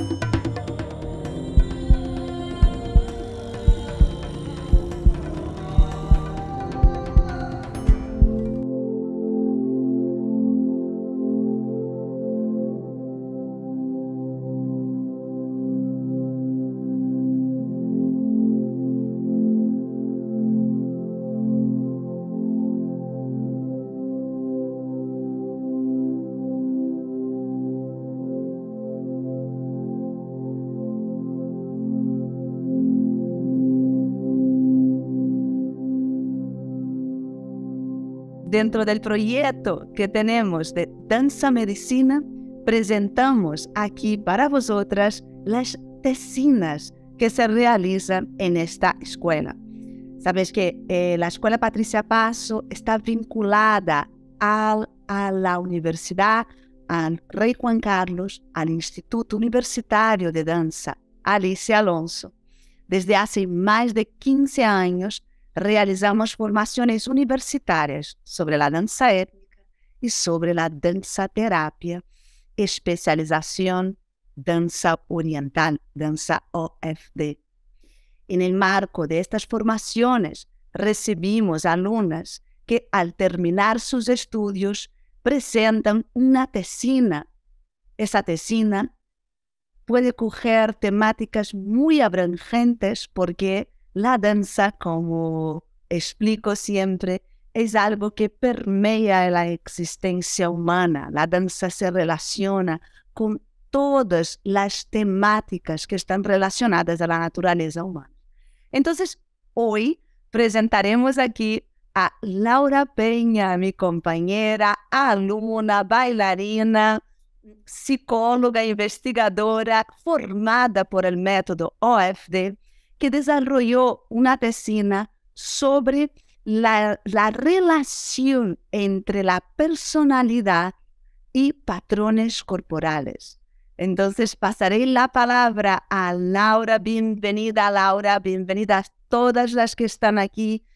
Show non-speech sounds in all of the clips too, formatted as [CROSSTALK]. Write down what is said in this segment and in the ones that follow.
you. dentro del proyecto que tenemos de Danza Medicina, presentamos aquí para vosotras las tesinas que se realizan en esta escuela. Sabes que eh, la Escuela Patricia Paso está vinculada a la universidad, al Rey Juan Carlos, al Instituto Universitario de Danza Alicia Alonso. Desde hace más de 15 años realizamos formaciones universitarias sobre la danza étnica y sobre la danza terapia, especialización danza oriental, danza OFD. En el marco de estas formaciones recibimos alumnas que al terminar sus estudios presentan una tesina. Esa tesina puede coger temáticas muy abrangentes porque la danza, como explico siempre, es algo que permea la existencia humana. La danza se relaciona con todas las temáticas que están relacionadas a la naturaleza humana. Entonces, hoy presentaremos aquí a Laura Peña, mi compañera, alumna, bailarina, psicóloga, investigadora, formada por el método OFD que desarrolló una tesina sobre la, relación entre la personalidad y patrones corporales. Entonces pasaré la palabra a Laura. Bienvenida, Laura. Bienvenida a todas las que están aquí.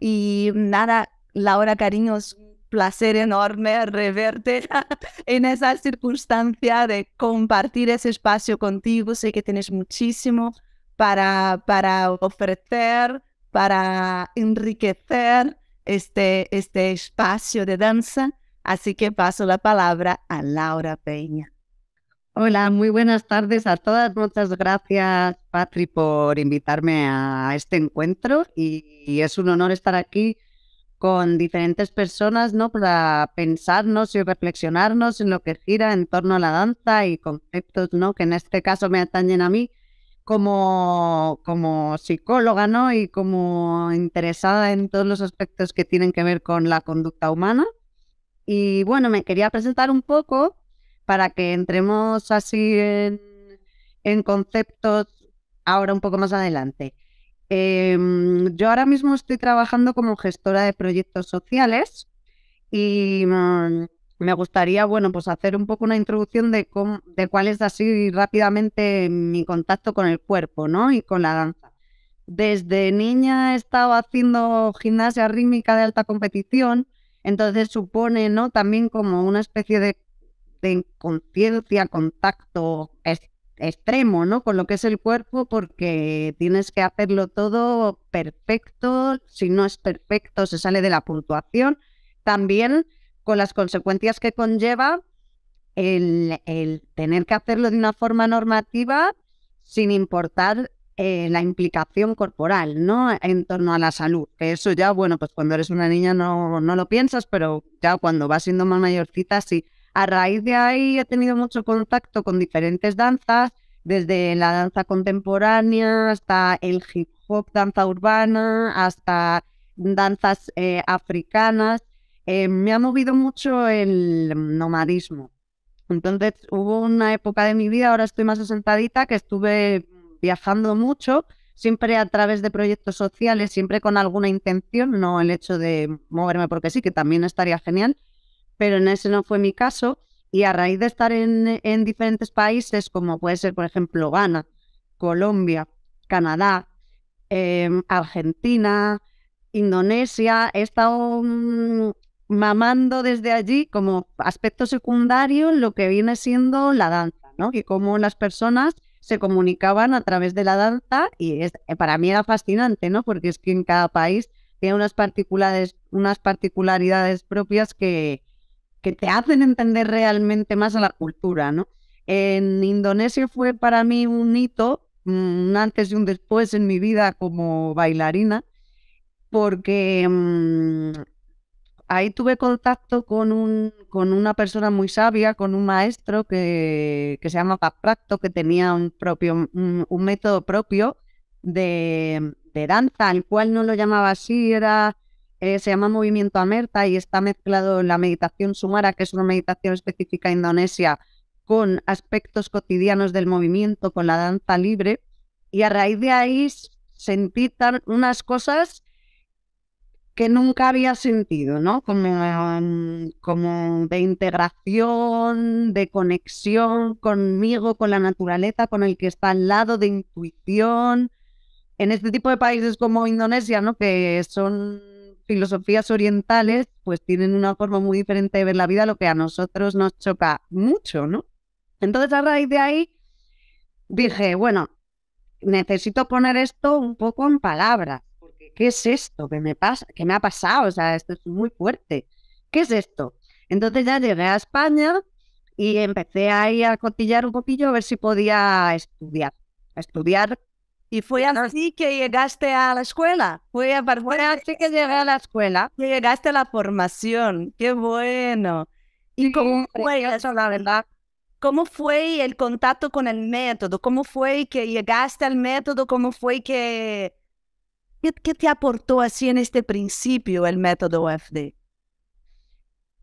Y nada, Laura, cariños, placer enorme reverte [LAUGHS] en esa circunstancia de compartir ese espacio contigo. Sé que tienes muchísimo para, para ofrecer, para enriquecer este, este espacio de danza. Así que paso la palabra a Laura Peña. Hola, muy buenas tardes a todas. Muchas gracias, Patri, por invitarme a este encuentro y, es un honor estar aquí con diferentes personas, ¿no? Para pensarnos y reflexionarnos en lo que gira en torno a la danza y conceptos, ¿no? Que en este caso me atañen a mí, como, como psicóloga ¿no? y como interesada en todos los aspectos que tienen que ver con la conducta humana. Y bueno, me quería presentar un poco para que entremos así en, conceptos ahora un poco más adelante. Em, yo ahora mismo estoy trabajando como gestora de proyectos sociales y mm, me gustaría, bueno, pues hacer un poco una introducción de, cuál es así rápidamente mi contacto con el cuerpo, ¿no? Y con la danza. Desde niña he estado haciendo gimnasia rítmica de alta competición, entonces supone, ¿no? También como una especie de, conciencia, contacto extremo, ¿no? Con lo que es el cuerpo, porque tienes que hacerlo todo perfecto, si no es perfecto se sale de la puntuación. También con las consecuencias que conlleva el, tener que hacerlo de una forma normativa sin importar eh, la implicación corporal, ¿no? En torno a la salud. Que eso ya, bueno, pues cuando eres una niña no, no lo piensas, pero ya cuando vas siendo más mayorcita, sí. A raíz de ahí he tenido mucho contacto con diferentes danzas, desde la danza contemporánea hasta el hip hop, danza urbana, hasta danzas eh, africanas. Eh, me ha movido mucho el nomadismo. Entonces hubo una época de mi vida, ahora estoy más asentadita, que estuve viajando mucho, siempre a través de proyectos sociales, siempre con alguna intención, no el hecho de moverme porque sí, que también estaría genial, pero en ese no fue mi caso. Y a raíz de estar en, diferentes países, como puede ser, por ejemplo, Ghana, Colombia, Canadá, em, Argentina, Indonesia, he estado mm, mamando desde allí como aspecto secundario lo que viene siendo la danza, ¿no? Y cómo las personas se comunicaban a través de la danza y eh, para mí era fascinante, ¿no? Porque es que en cada país tiene unas particularidades, unas particularidades propias que, que te hacen entender realmente más a la cultura, ¿no? En Indonesia fue para mí un hito, mm, un antes y un después en mi vida como bailarina, porque mm, ahí tuve contacto con, un, con una persona muy sabia, con un maestro que, que se llama capracto que tenía un, propio, un, método propio de, danza, el cual no lo llamaba así, era, eh, se llama movimiento amerta y está mezclado la meditación sumara, que es una meditación específica indonesia, con aspectos cotidianos del movimiento, con la danza libre. Y a raíz de ahí sentí unas cosas que nunca había sentido, ¿no? Como, de integración, de conexión conmigo, con la naturaleza, con el que está al lado, de intuición. En este tipo de países como Indonesia, ¿no? Que son filosofías orientales, pues tienen una forma muy diferente de ver la vida, lo que a nosotros nos choca mucho, ¿no? Entonces, a raíz de ahí, dije, bueno, necesito poner esto un poco en palabras. ¿qué es esto que me pasa? ¿Qué me ha pasado? O sea, esto es muy fuerte. ¿Qué es esto? Entonces ya llegué a España y empecé ahí a cotillar un poquillo a ver si podía estudiar. A estudiar. ¿Y fue ah. así que llegaste a la escuela? Fue, a... así que llegué a la escuela. llegaste a la formación. ¡Qué bueno! ¿Y cómo fue eso, la verdad? ¿Cómo fue el contacto con el método? ¿Cómo fue que llegaste al método? ¿Cómo fue que ¿Qué, te aportó así en este principio el método FD?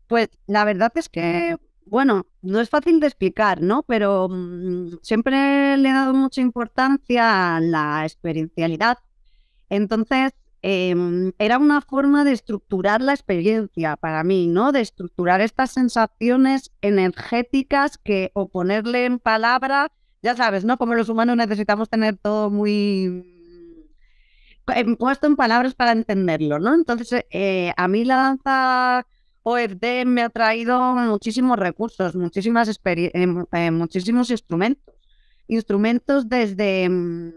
Pues la verdad es que, bueno, no es fácil de explicar, ¿no? Pero mm, siempre le he dado mucha importancia a la experiencialidad. Entonces, em, era una forma de estructurar la experiencia para mí, ¿no? De estructurar estas sensaciones energéticas que o ponerle en palabras, ya sabes, ¿no? Como los humanos necesitamos tener todo muy puesto en palabras para entenderlo, ¿no? Entonces, eh, a mí la danza OFD me ha traído muchísimos recursos, muchísimas eh, eh, muchísimos instrumentos. Instrumentos desde mm,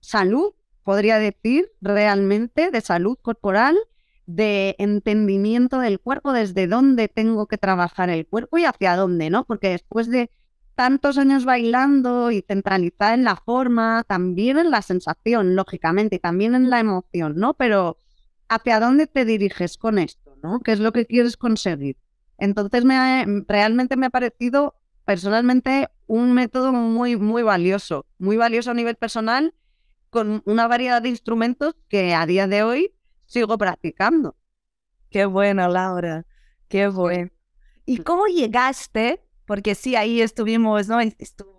salud, podría decir, realmente, de salud corporal, de entendimiento del cuerpo, desde dónde tengo que trabajar el cuerpo y hacia dónde, ¿no? Porque después de tantos años bailando y centralizada en la forma, también en la sensación, lógicamente, y también en la emoción, ¿no? Pero hacia dónde te diriges con esto, ¿no? ¿Qué es lo que quieres conseguir? Entonces, me em, realmente me ha parecido personalmente un método muy, muy valioso, muy valioso a nivel personal, con una variedad de instrumentos que a día de hoy sigo practicando. Qué bueno, Laura, qué bueno. ¿Y cómo llegaste porque sí, ahí estuvimos, ¿no?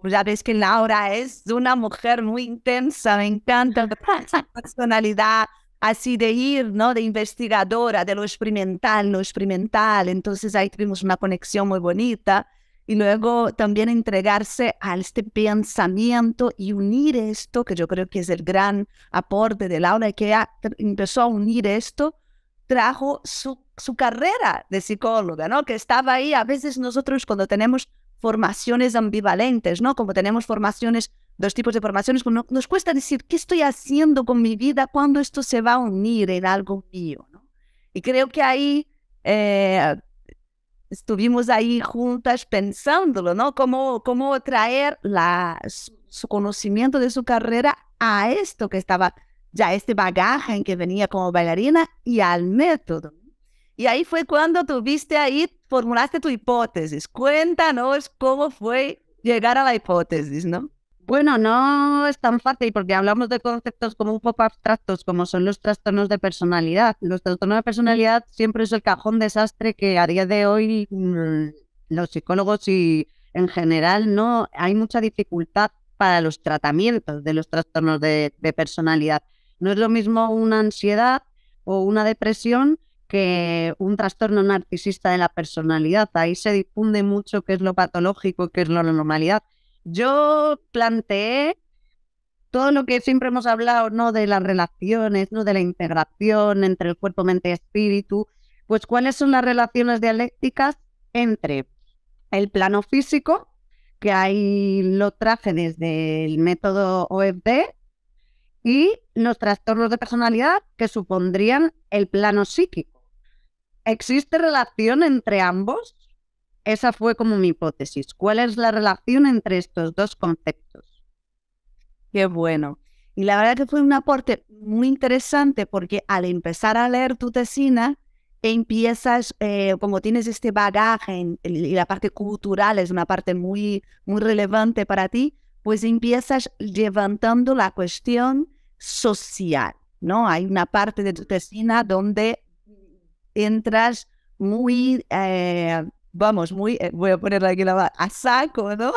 Ya ves que Laura es una mujer muy intensa, me encanta [LAUGHS] esa personalidad así de ir, ¿no? De investigadora, de lo experimental, lo experimental. Entonces ahí tuvimos una conexión muy bonita. Y luego también entregarse a este pensamiento y unir esto, que yo creo que es el gran aporte de Laura, que empezó a unir esto trajo su, carrera de psicóloga, ¿no? Que estaba ahí. A veces nosotros cuando tenemos formaciones ambivalentes, ¿no? Como tenemos formaciones, dos tipos de formaciones, pues nos cuesta decir, ¿qué estoy haciendo con mi vida? cuando esto se va a unir en algo mío? ¿no? Y creo que ahí eh, estuvimos ahí juntas pensándolo, ¿no? Cómo, cómo traer la, su, conocimiento de su carrera a esto que estaba ya este bagaje en que venía como bailarina y al método. Y ahí fue cuando tuviste ahí, formulaste tu hipótesis. Cuéntanos cómo fue llegar a la hipótesis, ¿no? Bueno, no es tan fácil porque hablamos de conceptos como un poco abstractos, como son los trastornos de personalidad. Los trastornos de personalidad siempre es el cajón desastre que a día de hoy mm, los psicólogos y en general no hay mucha dificultad para los tratamientos de los trastornos de personalidad. No es lo mismo una ansiedad o una depresión que un trastorno narcisista de la personalidad. Ahí se difunde mucho qué es lo patológico, qué es lo normalidad. Yo planteé todo lo que siempre hemos hablado, ¿no? De las relaciones, ¿no? De la integración entre el cuerpo, mente y espíritu. Pues, ¿cuáles son las relaciones dialécticas entre el plano físico, que ahí lo traje desde el método OFD, y los trastornos de personalidad que supondrían el plano psíquico. ¿Existe relación entre ambos? Esa fue como mi hipótesis. ¿Cuál es la relación entre estos dos conceptos? Qué bueno. Y la verdad que fue un aporte muy interesante porque al empezar a leer tu tesina, empiezas, eh, como tienes este bagaje y la parte cultural es una parte muy, muy relevante para ti, pues empiezas levantando la cuestión social, ¿no? Hay una parte de tu tesina donde entras muy, eh, vamos, muy, eh, voy a poner aquí la a saco, ¿no?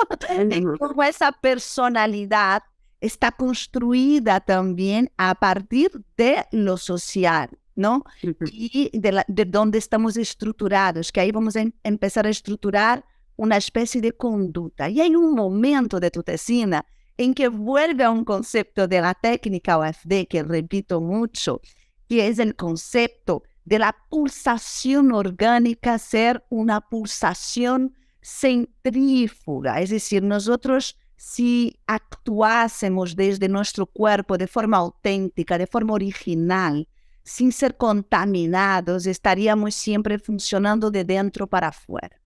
Como [LAUGHS] esa personalidad está construida también a partir de lo social, ¿no? Y de, donde estamos estructurados, que ahí vamos a em, empezar a estructurar una especie de conducta. Y hay un momento de tu tesina en que vuelve a un concepto de la técnica OFD que repito mucho, que es el concepto de la pulsación orgánica ser una pulsación centrífuga, es decir, nosotros si actuásemos desde nuestro cuerpo de forma auténtica, de forma original, sin ser contaminados, estaríamos siempre funcionando de dentro para afuera.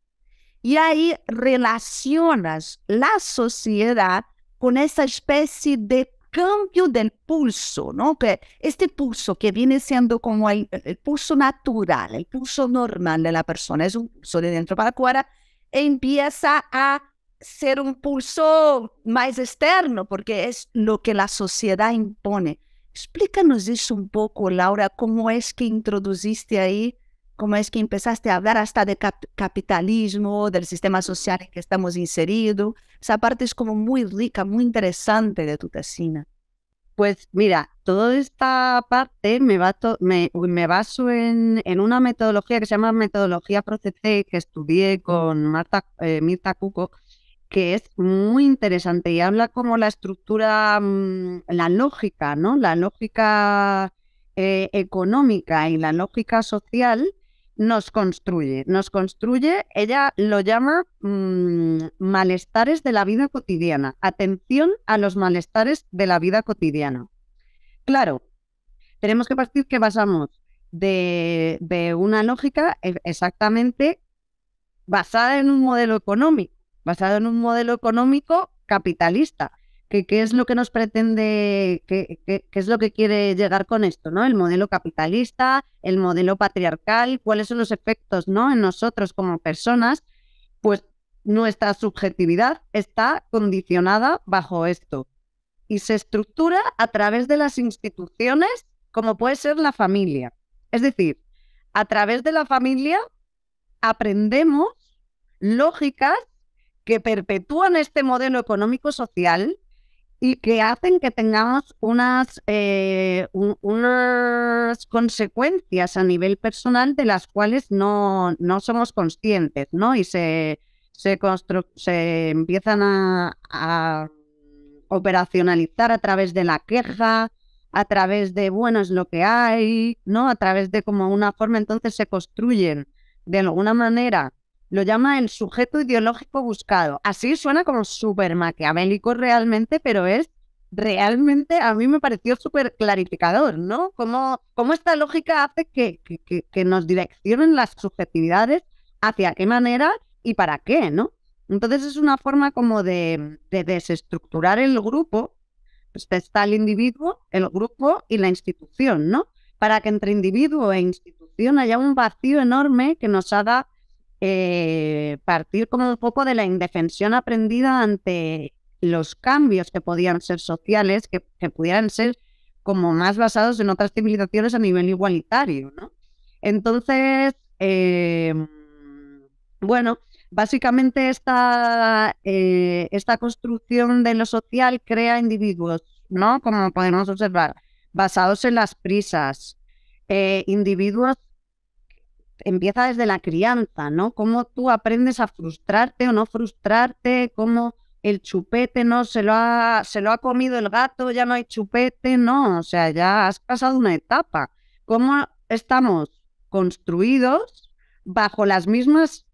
Y ahí relacionas la sociedad con esa especie de cambio del pulso, ¿no? Que este pulso que viene siendo como el, pulso natural, el pulso normal de la persona, es un pulso de dentro para afuera, empieza a ser un pulso más externo, porque es lo que la sociedad impone. Explícanos eso un poco, Laura, cómo es que introduciste ahí como es que empezaste a hablar hasta de capitalismo, del sistema social en que estamos inseridos. Esa parte es como muy rica, muy interesante de tu tesina. Pues mira, toda esta parte me, baso en, una metodología que se llama metodología procese que estudié con eh, Mirta Cuco, que es muy interesante y habla como la estructura, mm, la lógica, ¿no? La lógica eh, económica y la lógica social nos construye, nos construye, ella lo llama mm, malestares de la vida cotidiana, atención a los malestares de la vida cotidiana. Claro, tenemos que partir que basamos de, de una lógica e, exactamente basada en un modelo económico, basada en un modelo económico capitalista, ¿Qué, es lo que nos pretende, qué, qué, es lo que quiere llegar con esto, ¿no? El modelo capitalista, el modelo patriarcal, cuáles son los efectos, ¿no? En nosotros como personas, pues nuestra subjetividad está condicionada bajo esto y se estructura a través de las instituciones como puede ser la familia. Es decir, a través de la familia aprendemos lógicas que perpetúan este modelo económico social y que hacen que tengamos unas, eh, unas consecuencias a nivel personal de las cuales no, somos conscientes, ¿no? Y se, empiezan a, a, operacionalizar a través de la queja, a través de, bueno, es lo que hay, ¿no? A través de como una forma, entonces se construyen de alguna manera lo llama el sujeto ideológico buscado. Así suena como súper maquiavélico realmente, pero es realmente a mí me pareció súper clarificador, ¿no? Cómo, esta lógica hace que, que, nos direccionen las subjetividades hacia qué manera y para qué, ¿no? Entonces es una forma como de, de desestructurar el grupo, pues está el individuo, el grupo y la institución, ¿no? Para que entre individuo e institución haya un vacío enorme que nos haga eh, partir como un poco de la indefensión aprendida ante los cambios que podían ser sociales, que, pudieran ser como más basados en otras civilizaciones a nivel igualitario, ¿no? Entonces, eh, bueno, básicamente esta, eh, esta construcción de lo social crea individuos, ¿no? Como podemos observar, basados en las prisas, individuos empieza desde la crianza, ¿no? Cómo tú aprendes a frustrarte o no frustrarte, cómo el chupete, ¿no? Se lo ha, se lo ha comido el gato, ya no hay chupete, no, o sea, ya has pasado una etapa. ¿Cómo estamos construidos bajo las mismas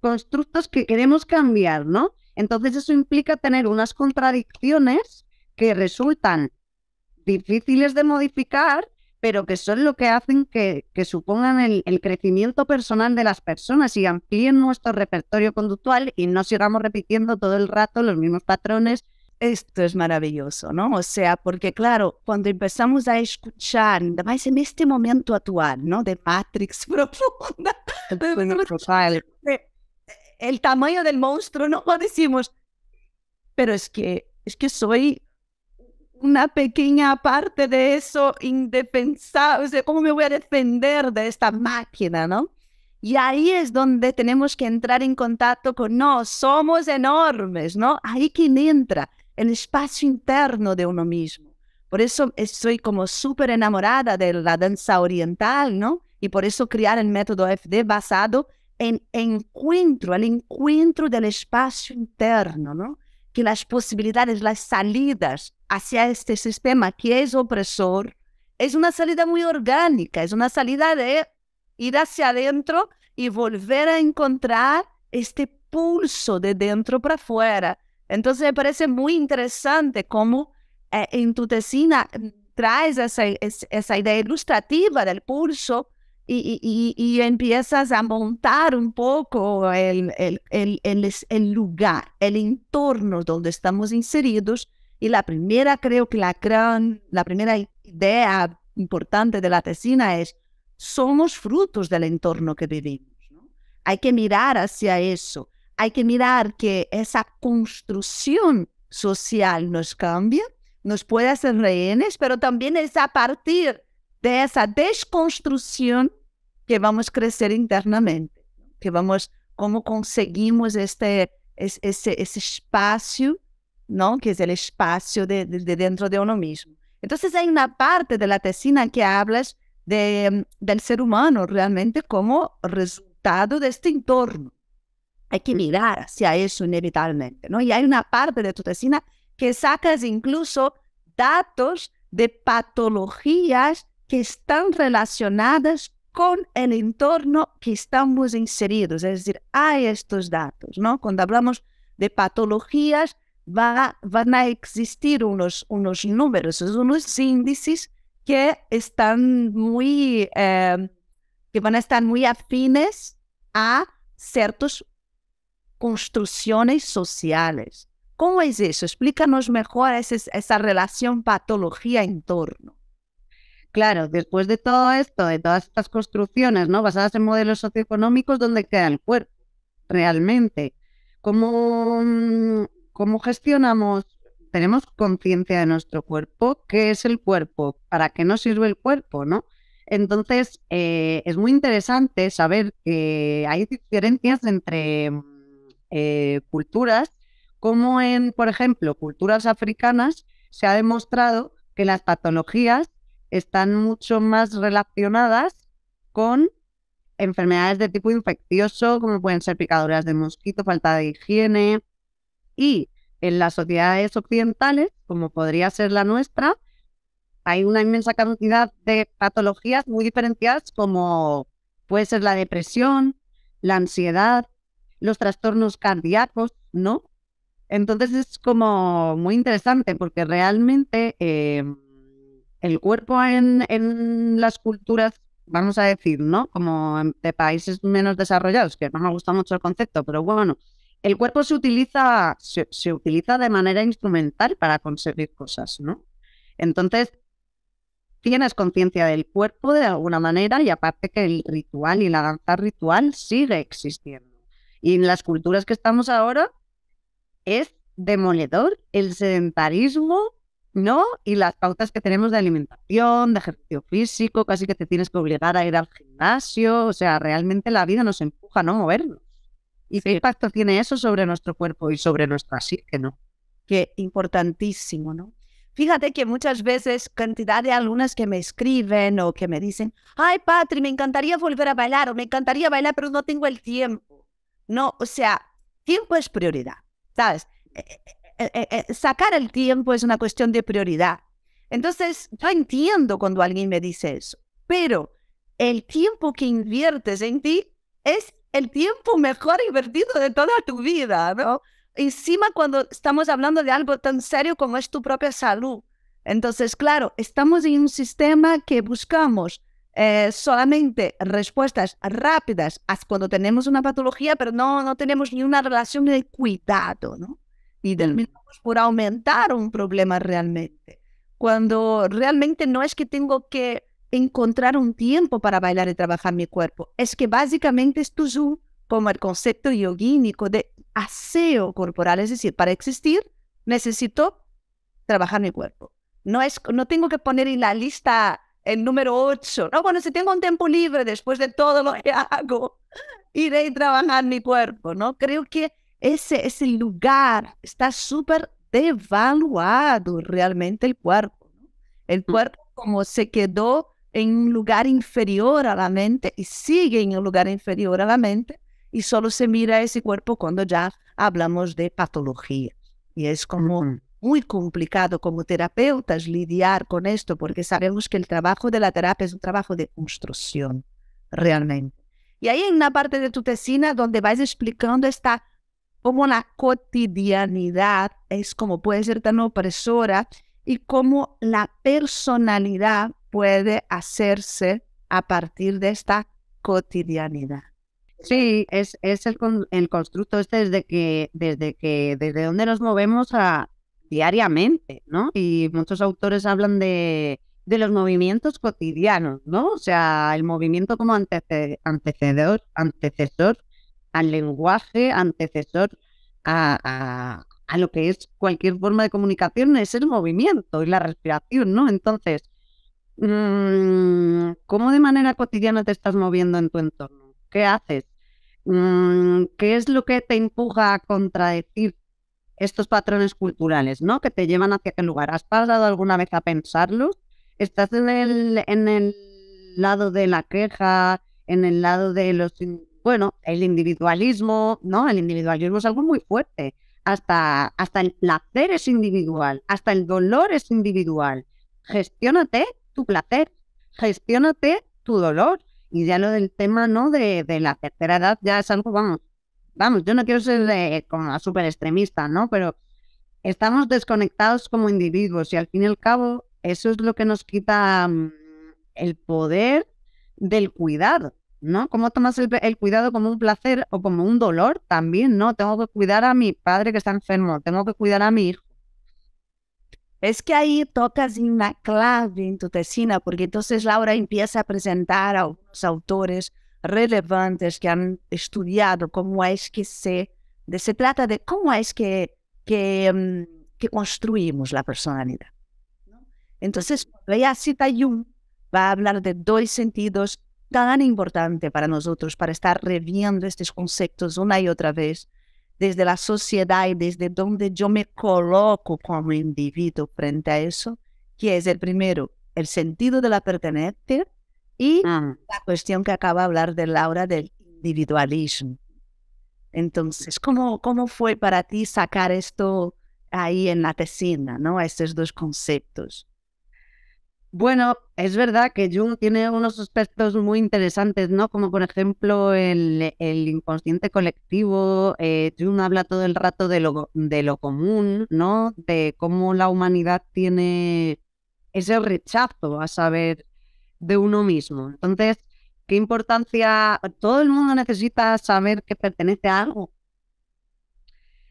constructos que queremos cambiar, ¿no? Entonces eso implica tener unas contradicciones que resultan difíciles de modificar pero que son lo que hacen que, que supongan el, crecimiento personal de las personas y amplíen nuestro repertorio conductual y no sigamos repitiendo todo el rato los mismos patrones. Esto es maravilloso, ¿no? O sea, porque claro, cuando empezamos a escuchar, además en este momento actual, ¿no? De Matrix [LAUGHS] profunda, el tamaño del monstruo, no lo decimos, pero es que, es que soy una pequeña parte de eso indepensable, o sea, ¿cómo me voy a defender de esta máquina, no? Y ahí es donde tenemos que entrar en contacto con, no, somos enormes, ¿no? Ahí quien entra, el espacio interno de uno mismo. Por eso estoy como súper enamorada de la danza oriental, ¿no? Y por eso crear el método FD basado en encuentro, el encuentro del espacio interno, ¿no? Que las posibilidades, las salidas hacia este sistema que es opresor, es una salida muy orgánica, es una salida de ir hacia adentro y volver a encontrar este pulso de dentro para afuera. Entonces me parece muy interesante cómo eh, en tu tesina mm, traes esa, esa, idea ilustrativa del pulso y, empiezas a montar un poco el, lugar, el entorno donde estamos inseridos y la primera, creo que la gran, la primera idea importante de la tesina es, somos frutos del entorno que vivimos. Hay que mirar hacia eso. Hay que mirar que esa construcción social nos cambia, nos puede hacer rehenes, pero también es a partir de esa desconstrucción que vamos a crecer internamente, que vamos, cómo conseguimos este, ese, ese espacio ¿no? Que es el espacio de, de, dentro de uno mismo. Entonces hay una parte de la tesina que hablas de, del ser humano realmente como resultado de este entorno. Hay que mirar hacia eso inevitablemente, ¿no? Y hay una parte de tu tesina que sacas incluso datos de patologías que están relacionadas con el entorno que estamos inseridos. Es decir, hay estos datos, ¿no? Cuando hablamos de patologías, va, van a existir unos, unos números, unos índices que están muy, em, que van a estar muy afines a ciertas construcciones sociales. ¿Cómo es eso? Explícanos mejor esa relación patología-entorno. Claro, después de todo esto, de todas estas construcciones ¿no? basadas en modelos socioeconómicos, ¿dónde queda el cuerpo realmente? ¿Cómo ¿Cómo gestionamos? Tenemos conciencia de nuestro cuerpo, qué es el cuerpo, para qué nos sirve el cuerpo, ¿no? Entonces, eh, es muy interesante saber que hay diferencias entre mm, eh, culturas, como en, por ejemplo, culturas africanas, se ha demostrado que las patologías están mucho más relacionadas con enfermedades de tipo infeccioso, como pueden ser picaduras de mosquito, falta de higiene, y en las sociedades occidentales, como podría ser la nuestra, hay una inmensa cantidad de patologías muy diferenciadas como puede ser la depresión, la ansiedad, los trastornos cardíacos, ¿no? Entonces es como muy interesante porque realmente eh, el cuerpo en, en, las culturas, vamos a decir, ¿no? Como de países menos desarrollados, que no me gusta mucho el concepto, pero bueno, el cuerpo se utiliza, se, utiliza de manera instrumental para conseguir cosas, ¿no? Entonces, tienes conciencia del cuerpo de alguna manera y aparte que el ritual y la danza ritual sigue existiendo. Y en las culturas que estamos ahora es demoledor el sedentarismo, ¿no? Y las pautas que tenemos de alimentación, de ejercicio físico, casi que te tienes que obligar a ir al gimnasio, o sea, realmente la vida nos empuja a no movernos. ¿Y qué impacto tiene eso sobre nuestro cuerpo y sobre nuestra psique, no? Que importantísimo, ¿no? Fíjate que muchas veces cantidad de alumnas que me escriben o que me dicen, ay, Patri, me encantaría volver a bailar o me encantaría bailar, pero no tengo el tiempo. No, o sea, tiempo es prioridad, ¿sabes? E, e, e, sacar el tiempo es una cuestión de prioridad. Entonces, yo entiendo cuando alguien me dice eso, pero el tiempo que inviertes en ti es el tiempo mejor invertido de toda tu vida, ¿no? Encima cuando estamos hablando de algo tan serio como es tu propia salud. Entonces, claro, estamos en un sistema que buscamos eh, solamente respuestas rápidas cuando tenemos una patología, pero no, no tenemos ni una relación de cuidado, ¿no? Y terminamos por aumentar un problema realmente, cuando realmente no es que tengo que encontrar un tiempo para bailar y trabajar mi cuerpo. Es que básicamente es tu como el concepto yogínico de aseo corporal, es decir, para existir necesito trabajar mi cuerpo. No, es, no tengo que poner en la lista el número 8. No, bueno, si tengo un tiempo libre después de todo lo que [LAUGHS] hago, iré a trabajar mi cuerpo, ¿no? Creo que ese, ese lugar está súper devaluado realmente el cuerpo. El mm. cuerpo como se quedó en un lugar inferior a la mente y sigue en un lugar inferior a la mente y solo se mira ese cuerpo cuando ya hablamos de patología. Y es como muy complicado como terapeutas lidiar con esto porque sabemos que el trabajo de la terapia es un trabajo de construcción, realmente. Y ahí en una parte de tu tesina donde vas explicando esta cómo la cotidianidad es como puede ser tan opresora y cómo la personalidad puede hacerse a partir de esta cotidianidad. Sí, es, es el, el, constructo este desde que, desde que, desde donde nos movemos a, diariamente, ¿no? Y muchos autores hablan de, los movimientos cotidianos, ¿no? O sea, el movimiento como antecedor, antecesor al lenguaje, antecesor a, lo que es cualquier forma de comunicación, es el movimiento y la respiración, ¿no? Entonces, Mm, ¿Cómo de manera cotidiana te estás moviendo en tu entorno? ¿Qué haces? Mm, ¿Qué es lo que te empuja a contradecir estos patrones culturales, ¿no? Que te llevan hacia qué lugar. ¿Has pasado alguna vez a pensarlos? ¿Estás en el, en el lado de la queja, en el lado de los, bueno, el individualismo, ¿no? El individualismo es algo muy fuerte. Hasta, hasta el placer es individual, hasta el dolor es individual. Gestiónate tu placer, gestiónate tu dolor. Y ya lo del tema, ¿no? De, la tercera edad ya es algo, vamos, vamos, yo no quiero ser eh, como la súper extremista, ¿no? Pero estamos desconectados como individuos y al fin y al cabo eso es lo que nos quita mm, el poder del cuidado, ¿no? ¿Cómo tomas el, cuidado como un placer o como un dolor también, ¿no? Tengo que cuidar a mi padre que está enfermo, tengo que cuidar a mi hijo, Es que ahí tocas en una clave en tu tesina, porque entonces Laura empieza a presentar a autores relevantes que han estudiado cómo es que se, de, se trata de cómo es que, que, mm, que construimos la personalidad. Entonces, ella cita Jung, va a hablar de dos sentidos tan importantes para nosotros, para estar reviendo estos conceptos una y otra vez, desde la sociedad y desde donde yo me coloco como individuo frente a eso, que es el primero, el sentido de la pertenencia y ah. la cuestión que acaba de hablar de Laura del individualismo. Entonces, ¿cómo, ¿cómo fue para ti sacar esto ahí en la tesina, ¿no? estos dos conceptos? Bueno, es verdad que Jung tiene unos aspectos muy interesantes, ¿no? Como por ejemplo el, inconsciente colectivo. Eh, Jung habla todo el rato de lo, de lo común, ¿no? De cómo la humanidad tiene ese rechazo a saber de uno mismo. Entonces, ¿qué importancia? Todo el mundo necesita saber que pertenece a algo.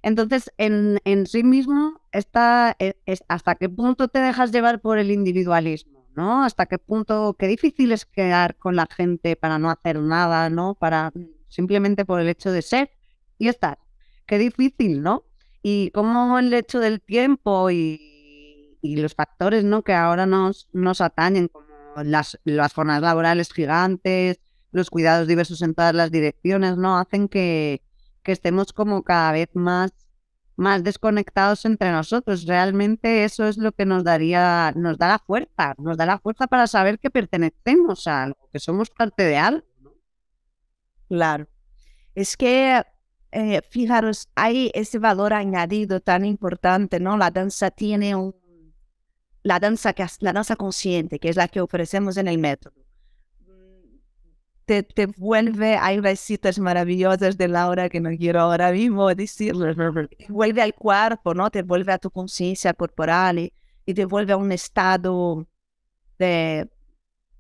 Entonces, en, en sí mismo, está, e, hasta qué punto te dejas llevar por el individualismo ¿no? Hasta qué punto, qué difícil es quedar con la gente para no hacer nada, ¿no? Para simplemente por el hecho de ser y estar. Qué difícil, ¿no? Y cómo el hecho del tiempo y, los factores, ¿no? Que ahora nos, nos atañen, como las, las laborales gigantes, los cuidados diversos en todas las direcciones, ¿no? Hacen que, que estemos como cada vez más más desconectados entre nosotros. Realmente eso es lo que nos daría, nos da la fuerza, nos da la fuerza para saber que pertenecemos a algo, que somos parte de algo. Claro. Es que, eh, fijaros, hay ese valor añadido tan importante, ¿no? La danza tiene un, la danza, que, la danza consciente, que es la que ofrecemos en el método te, te, vuelve, hay unas citas maravillosas de Laura que no quiero ahora mismo decirles, vuelve al cuerpo, ¿no? Te vuelve a tu conciencia corporal y, te vuelve a un estado de,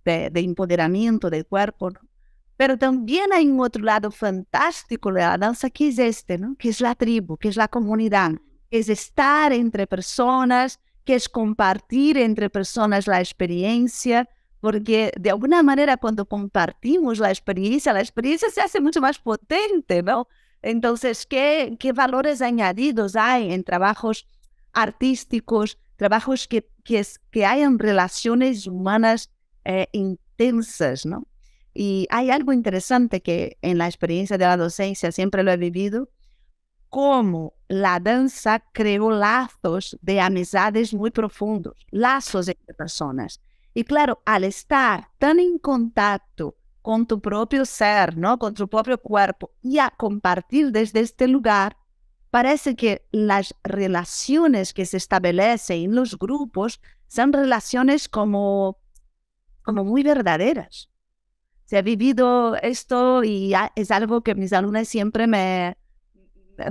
de, empoderamiento del cuerpo. Pero también hay un otro lado fantástico de la danza que es este, ¿no? Que es la tribu, que es la comunidad, que es estar entre personas, que es compartir entre personas la experiencia, porque de alguna manera cuando compartimos la experiencia, la experiencia se hace mucho más potente, ¿no? Entonces, ¿qué, valores añadidos hay en trabajos artísticos, trabajos que, que, hayan relaciones humanas eh, intensas, ¿no? Y hay algo interesante que en la experiencia de la docencia siempre lo he vivido, cómo la danza creó lazos de amistades muy profundos, lazos entre personas. Y claro, al estar tan en contacto con tu propio ser, ¿no? Con tu propio cuerpo y a compartir desde este lugar, parece que las relaciones que se establecen en los grupos son relaciones como, como muy verdaderas. Se ha vivido esto y es algo que mis alumnas siempre me,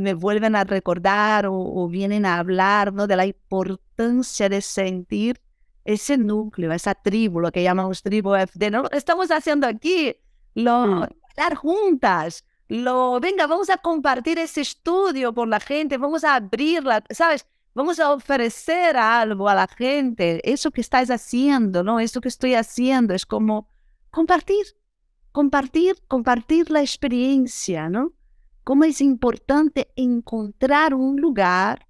me vuelven a recordar o, vienen a hablar, ¿no? De la importancia de sentir ese núcleo, esa tribu, lo que llamamos tribu FD, ¿no? Lo estamos haciendo aquí, lo mm. hablar juntas, lo, venga, vamos a compartir ese estudio por la gente, vamos a abrirla, ¿sabes? Vamos a ofrecer algo a la gente, eso que estáis haciendo, ¿no? Eso que estoy haciendo es como compartir, compartir, compartir la experiencia, ¿no? Cómo es importante encontrar un lugar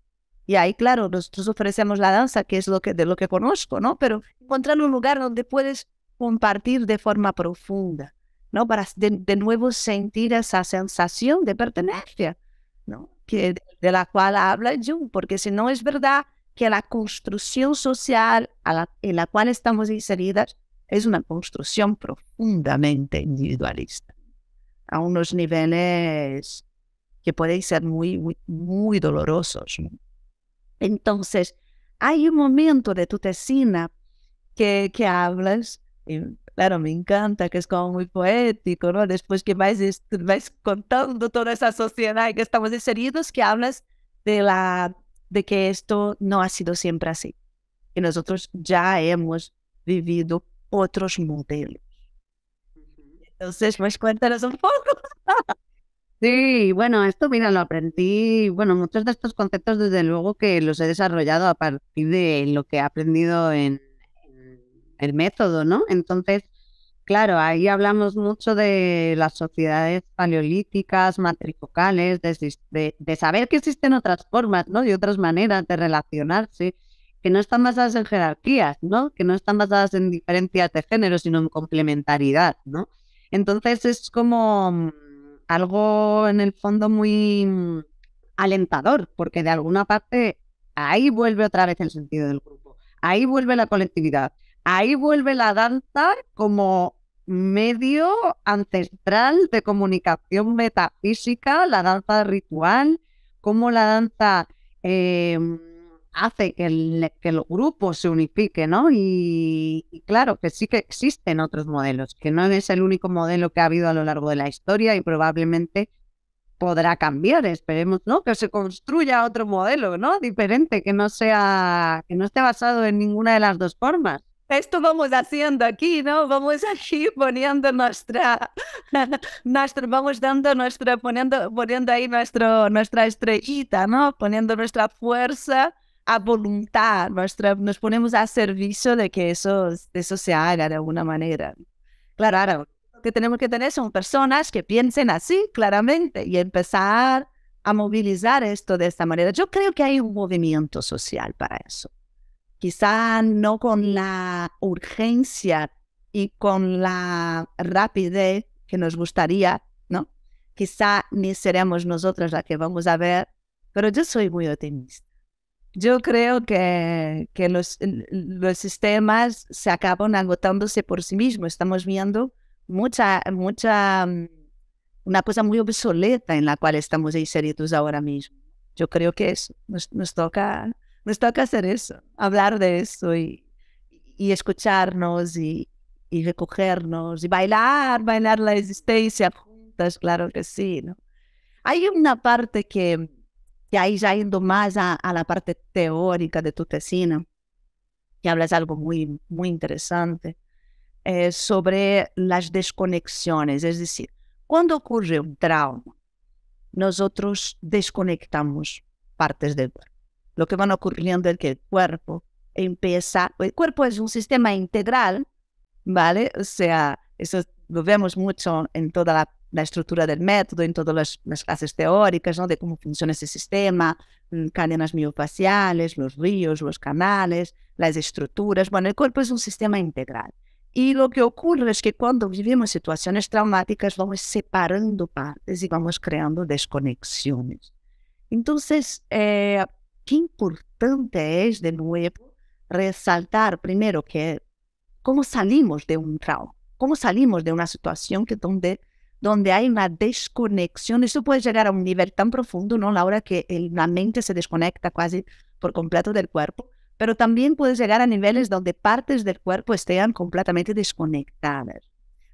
y ahí, claro, nosotros ofrecemos la danza, que es lo que, de lo que conozco, ¿no? Pero encontrar un lugar donde puedes compartir de forma profunda, ¿no? Para de, nuevo sentir esa sensación de pertenencia, ¿no? Que, de la cual habla Jung, porque si no es verdad que la construcción social en la cual estamos inseridas es una construcción profundamente individualista, a unos niveles que pueden ser muy, muy, muy dolorosos. ¿no? Entonces, hay un momento de tu tesina que, que hablas, y claro, me encanta, que es como muy poético, ¿no? Después que vais contando toda esa sociedad que estamos inseridos, que hablas de, la, de que esto no ha sido siempre así, que nosotros ya hemos vivido otros modelos. Entonces, pues cuéntanos un poco. [LAUGHS] Sí, bueno, esto mira, lo aprendí, bueno, muchos de estos conceptos desde luego que los he desarrollado a partir de lo que he aprendido en, el método, ¿no? Entonces, claro, ahí hablamos mucho de las sociedades paleolíticas, matricocales, de, saber que existen otras formas, ¿no? Y otras maneras de relacionarse que no están basadas en jerarquías, ¿no? Que no están basadas en diferencias de género, sino en complementariedad, ¿no? Entonces es como algo en el fondo muy mm, alentador, porque de alguna parte ahí vuelve otra vez el sentido del grupo, ahí vuelve la colectividad, ahí vuelve la danza como medio ancestral de comunicación metafísica, la danza ritual, como la danza... Em, hace que, el, que los grupos se unifiquen, ¿no? Y, claro, que sí que existen otros modelos, que no es el único modelo que ha habido a lo largo de la historia y probablemente podrá cambiar, esperemos, ¿no? Que se construya otro modelo, ¿no? Diferente, que no sea, que no esté basado en ninguna de las dos formas. Esto vamos haciendo aquí, ¿no? Vamos aquí poniendo nuestra, [LAUGHS] nuestro, vamos dando nuestra, poniendo, poniendo ahí nuestro, nuestra estrellita, ¿no? Poniendo nuestra fuerza a voluntad, nuestra, nos ponemos a servicio de que eso, eso se haga de alguna manera. Claro, lo que tenemos que tener son personas que piensen así claramente y empezar a movilizar esto de esta manera. Yo creo que hay un movimiento social para eso. Quizá no con la urgencia y con la rapidez que nos gustaría, ¿no? Quizá ni seremos nosotros las que vamos a ver, pero yo soy muy optimista yo creo que, que los, los, sistemas se acaban agotándose por sí mismos. Estamos viendo mucha, mucha, mm, una cosa muy obsoleta en la cual estamos inseridos ahora mismo. Yo creo que eso, nos, nos toca, nos toca hacer eso, hablar de eso y, y escucharnos y, y recogernos y bailar, bailar la existencia juntas, claro que sí, ¿no? Hay una parte que, y ahí ya yendo más a, la parte teórica de tu tesina, que hablas algo muy, muy interesante, eh, sobre las desconexiones. Es decir, cuando ocurre un trauma, nosotros desconectamos partes del cuerpo. Lo que van ocurriendo es que el cuerpo empieza, el cuerpo es un sistema integral, ¿vale? O sea, eso lo vemos mucho en toda la la estructura del método en todas las, clases teóricas, ¿no? de cómo funciona ese sistema, mm, cadenas miofaciales, los ríos, los canales, las estructuras. Bueno, el cuerpo es un sistema integral. Y lo que ocurre es que cuando vivimos situaciones traumáticas vamos separando partes y vamos creando desconexiones. Entonces, eh, qué importante es de nuevo resaltar primero que cómo salimos de un trauma, cómo salimos de una situación que donde donde hay una desconexión. Eso puede llegar a un nivel tan profundo, ¿no? La hora que la mente se desconecta casi por completo del cuerpo, pero también puede llegar a niveles donde partes del cuerpo estén completamente desconectadas.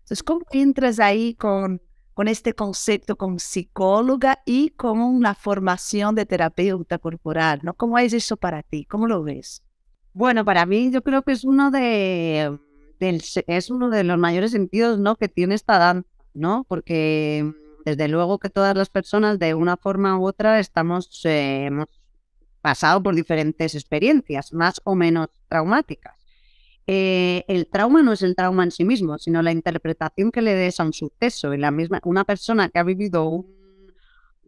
Entonces, ¿cómo entras ahí con, con este concepto como psicóloga y con una formación de terapeuta corporal? ¿no? ¿Cómo es eso para ti? ¿Cómo lo ves? Bueno, para mí yo creo que es uno de, es uno de los mayores sentidos ¿no? que tiene esta danza ¿no? Porque mm, desde luego que todas las personas de una forma u otra estamos eh, hemos pasado por diferentes experiencias, más o menos traumáticas. Eh, el trauma no es el trauma en sí mismo, sino la interpretación que le des a un suceso. Y la misma, una persona que ha vivido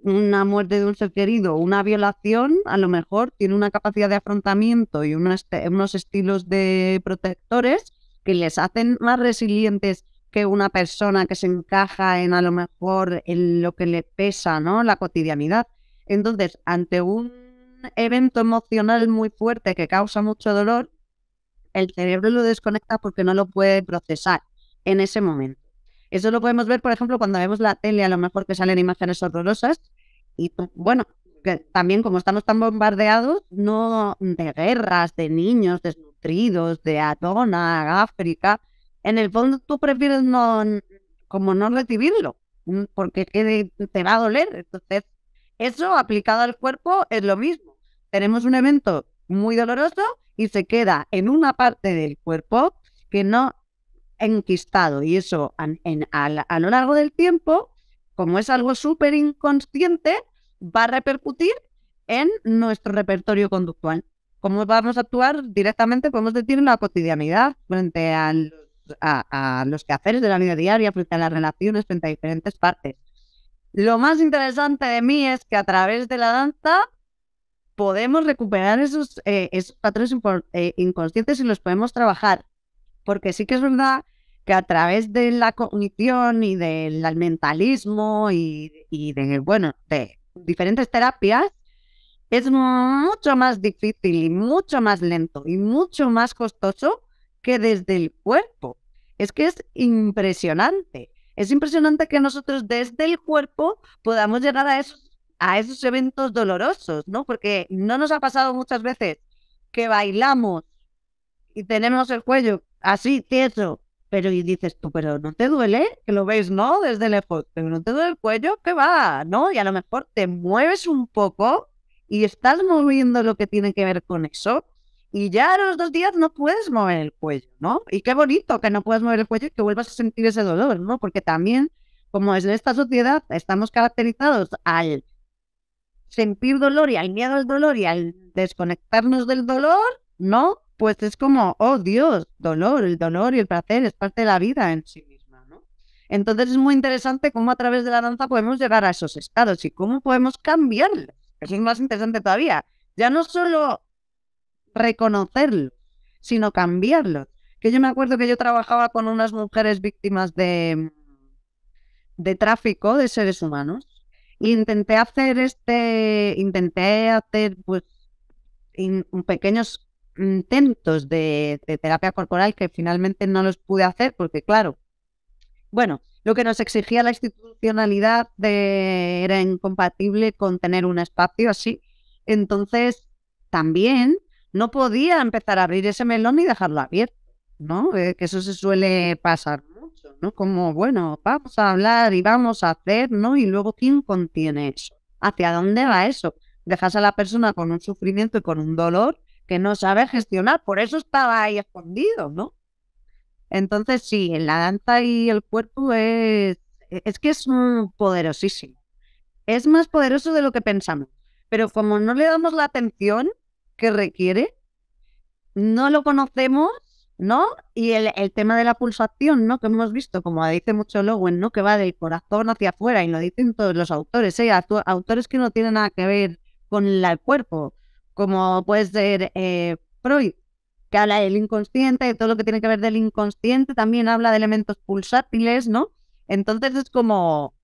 una muerte de un ser querido, una violación, a lo mejor tiene una capacidad de afrontamiento y unos, unos estilos de protectores que les hacen más resilientes que una persona que se encaja en a lo mejor en lo que le pesa, ¿no? La cotidianidad. Entonces, ante un evento emocional muy fuerte que causa mucho dolor, el cerebro lo desconecta porque no lo puede procesar en ese momento. Eso lo podemos ver, por ejemplo, cuando vemos la tele, a lo mejor que salen imágenes horrorosas y bueno, también como estamos tan bombardeados, no de guerras, de niños desnutridos, de Adona, África, en el fondo tú prefieres no, como no recibirlo, mm, porque te va a doler. Entonces, eso aplicado al cuerpo es lo mismo. Tenemos un evento muy doloroso y se queda en una parte del cuerpo que no enquistado. Y eso en, a, lo largo del tiempo, como es algo súper inconsciente, va a repercutir en nuestro repertorio conductual. Cómo vamos a actuar directamente, podemos decir, en la cotidianidad frente al a, los quehaceres de la vida diaria, frente a las relaciones, frente a diferentes partes. Lo más interesante de mí es que a través de la danza podemos recuperar esos, eh, patrones eh, inconscientes y los podemos trabajar. Porque sí que es verdad que a través de la cognición y del mentalismo y, de, bueno, de diferentes terapias, es mucho más difícil y mucho más lento y mucho más costoso que desde el cuerpo. Es que es impresionante. Es impresionante que nosotros desde el cuerpo podamos llegar a esos, a esos eventos dolorosos, ¿no? Porque no nos ha pasado muchas veces que bailamos y tenemos el cuello así, tieso, pero y dices tú, pero no te duele, que lo ves, ¿no? Desde lejos, pero no te duele el cuello, ¿qué va? ¿No? Y a lo mejor te mueves un poco y estás moviendo lo que tiene que ver con eso y ya a los dos días no puedes mover el cuello, ¿no? Y qué bonito que no puedas mover el cuello y que vuelvas a sentir ese dolor, ¿no? Porque también, como es esta sociedad, estamos caracterizados al sentir dolor y al miedo al dolor y al desconectarnos del dolor, ¿no? Pues es como, oh Dios, dolor, el dolor y el placer es parte de la vida en sí misma, ¿no? Entonces es muy interesante cómo a través de la danza podemos llegar a esos estados y cómo podemos cambiarlos. Eso es más interesante todavía. Ya no solo reconocerlo, sino cambiarlo. Que yo me acuerdo que yo trabajaba con unas mujeres víctimas de, de tráfico de seres humanos. intenté hacer este, intenté hacer pues pequeños intentos de, terapia corporal que finalmente no los pude hacer porque claro, bueno, lo que nos exigía la institucionalidad era incompatible con tener un espacio así. Entonces, también no podía empezar a abrir ese melón y dejarlo abierto, ¿no? Eh, que eso se suele pasar mucho, ¿no? Como, bueno, vamos a hablar y vamos a hacer, ¿no? Y luego, ¿quién contiene eso? ¿Hacia dónde va eso? Dejas a la persona con un sufrimiento y con un dolor que no sabe gestionar, por eso estaba ahí escondido, ¿no? Entonces, sí, en la danza y el cuerpo es, e, es que es poderosísimo. Es más poderoso de lo que pensamos. Pero como no le damos la atención, que requiere, no lo conocemos, ¿no? Y el, tema de la pulsación, ¿no? Que hemos visto, como dice mucho Lowen, ¿no? Que va del corazón hacia afuera y lo dicen todos los autores, ¿eh? Autores que no tienen nada que ver con el cuerpo, como puede ser eh, Freud, que habla del inconsciente, y todo lo que tiene que ver del inconsciente, también habla de elementos pulsátiles, ¿no? Entonces es como,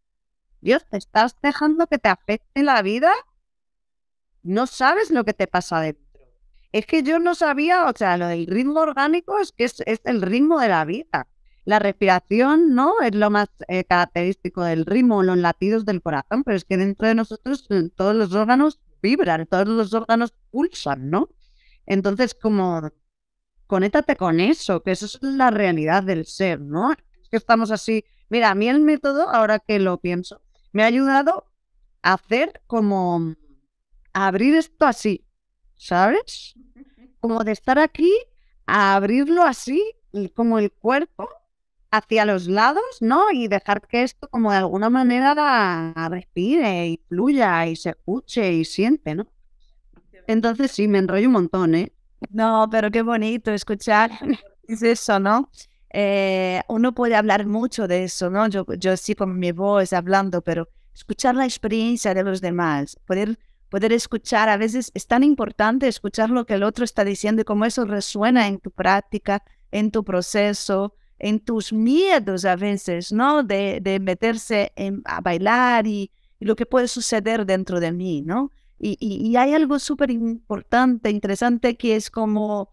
Dios, te estás dejando que te afecte la vida, no sabes lo que te pasa de es que yo no sabía, o sea, lo del ritmo orgánico es que es, el ritmo de la vida. La respiración, ¿no? Es lo más eh, característico del ritmo, los latidos del corazón, pero es que dentro de nosotros eh, todos los órganos vibran, todos los órganos pulsan, ¿no? Entonces, como, conéctate con eso, que eso es la realidad del ser, ¿no? Es que estamos así. Mira, a mí el método, ahora que lo pienso, me ha ayudado a hacer como a abrir esto así, ¿sabes? Como de estar aquí a abrirlo así, como el cuerpo, hacia los lados, ¿no? Y dejar que esto como de alguna manera respire y fluya y se escuche y siente, ¿no? Entonces sí, me enrollo un montón, ¿eh? No, pero qué bonito escuchar. [LAUGHS] Es eso, ¿no? Eh, uno puede hablar mucho de eso, ¿no? Yo, yo sí con mi voz hablando, pero escuchar la experiencia de los demás, poder poder escuchar. A veces es tan importante escuchar lo que el otro está diciendo y cómo eso resuena en tu práctica, en tu proceso, en tus miedos a veces, ¿no? De, meterse a bailar y, lo que puede suceder dentro de mí, ¿no? Y, hay algo súper importante, interesante, que es como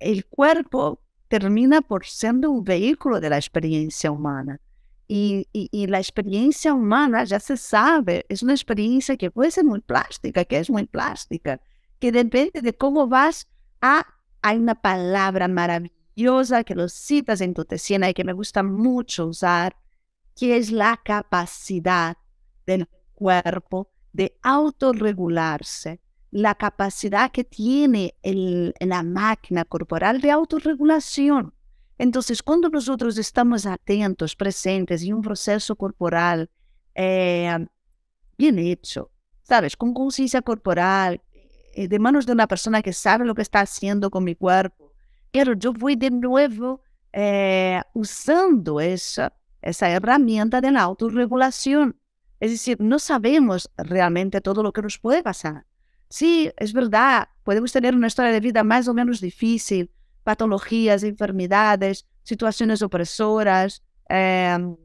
el cuerpo termina por siendo un vehículo de la experiencia humana. Y, la experiencia humana ya se sabe, es una experiencia que puede ser muy plástica, que es muy plástica, que depende de cómo vas a... Hay una palabra maravillosa que lo citas en tu tesina y que me gusta mucho usar, que es la capacidad del cuerpo de autorregularse, la capacidad que tiene el, la máquina corporal de autorregulación. Entonces, cuando nosotros estamos atentos, presentes y un proceso corporal eh, bien hecho, ¿sabes? Con conciencia corporal, eh, de manos de una persona que sabe lo que está haciendo con mi cuerpo, pero yo voy de nuevo eh, usando esa, esa herramienta de la autorregulación. Es decir, no sabemos realmente todo lo que nos puede pasar. Sí, es verdad, podemos tener una historia de vida más o menos difícil, patologías, enfermedades, situaciones opresoras, em,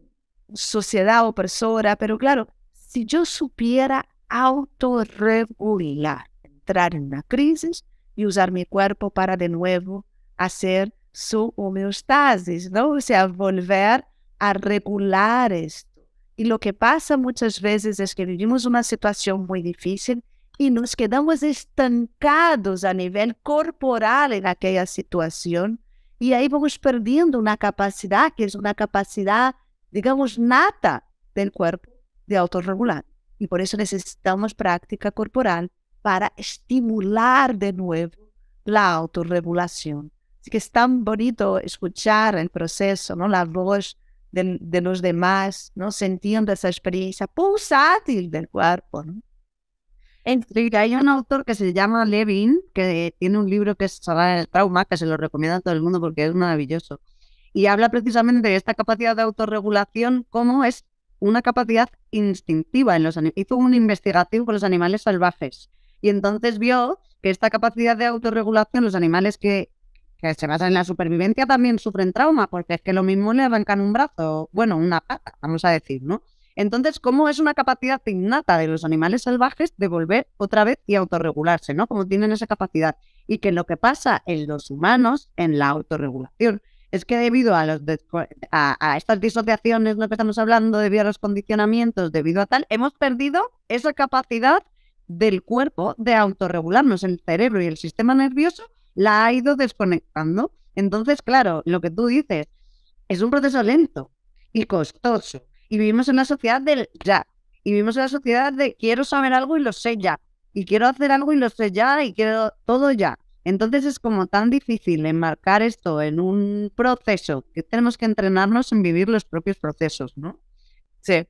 sociedad opresora, pero claro, si yo supiera autorregular, entrar en una crisis y usar mi cuerpo para de nuevo hacer su homeostasis, ¿no? O sea, volver a regular esto. Y lo que pasa muchas veces es que vivimos una situación muy difícil y nos quedamos estancados a nivel corporal en aquella situación y ahí vamos perdiendo una capacidad que es una capacidad, digamos, nata del cuerpo de autorregular. Y por eso necesitamos práctica corporal para estimular de nuevo la autorregulación. Así que es tan bonito escuchar el proceso, ¿no? la voz de, los demás, ¿no? sintiendo esa experiencia pulsátil del cuerpo hay un autor que se llama Levin, que tiene un libro que llama el trauma, que se lo recomienda a todo el mundo porque es maravilloso. Y habla precisamente de esta capacidad de autorregulación, como es una capacidad instintiva en los animales Hizo una investigación con los animales salvajes. Y entonces vio que esta capacidad de autorregulación, los animales que, que se basan en la supervivencia también sufren trauma, porque es que lo mismo le arrancan un brazo, bueno, una pata, vamos a decir, ¿no? Entonces, ¿cómo es una capacidad innata de los animales salvajes de volver otra vez y autorregularse, ¿no? Como tienen esa capacidad. Y que lo que pasa en los humanos, en la autorregulación, es que debido a, los estas disociaciones, lo que estamos hablando, debido a los condicionamientos, debido a tal, hemos perdido esa capacidad del cuerpo de autorregularnos. El cerebro y el sistema nervioso la ha ido desconectando. Entonces, claro, lo que tú dices es un proceso lento y costoso y vivimos en una sociedad del ya. Y vivimos en una sociedad de quiero saber algo y lo sé ya. Y quiero hacer algo y lo sé ya. Y quiero todo ya. Entonces es como tan difícil enmarcar esto en un proceso que tenemos que entrenarnos en vivir los propios procesos, ¿no? Sí.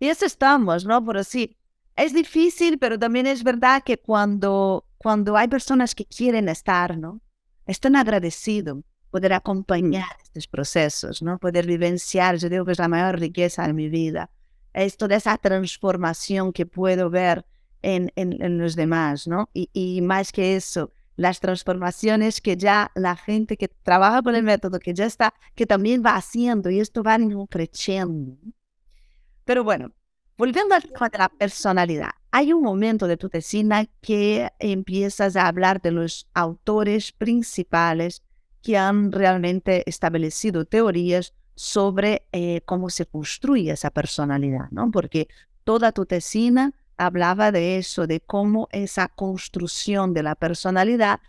Y eso estamos, ¿no? Por así. Es difícil, pero también es verdad que cuando, cuando hay personas que quieren estar, ¿no? Están agradecidos poder acompañar mm. estos procesos, ¿no? Poder vivenciar, yo digo que es la mayor riqueza de mi vida, es toda esa transformación que puedo ver en, en, los demás, ¿no? Y, más que eso, las transformaciones que ya la gente que trabaja con el mm. método, que ya está, que también va haciendo, y esto va creciendo. Pero bueno, volviendo al tema de la personalidad, hay un momento de tu tesina que empiezas a hablar de los autores principales que han realmente establecido teorías sobre eh, cómo se construye esa personalidad, ¿no? Porque toda tu tesina hablaba de eso, de cómo esa construcción de la personalidad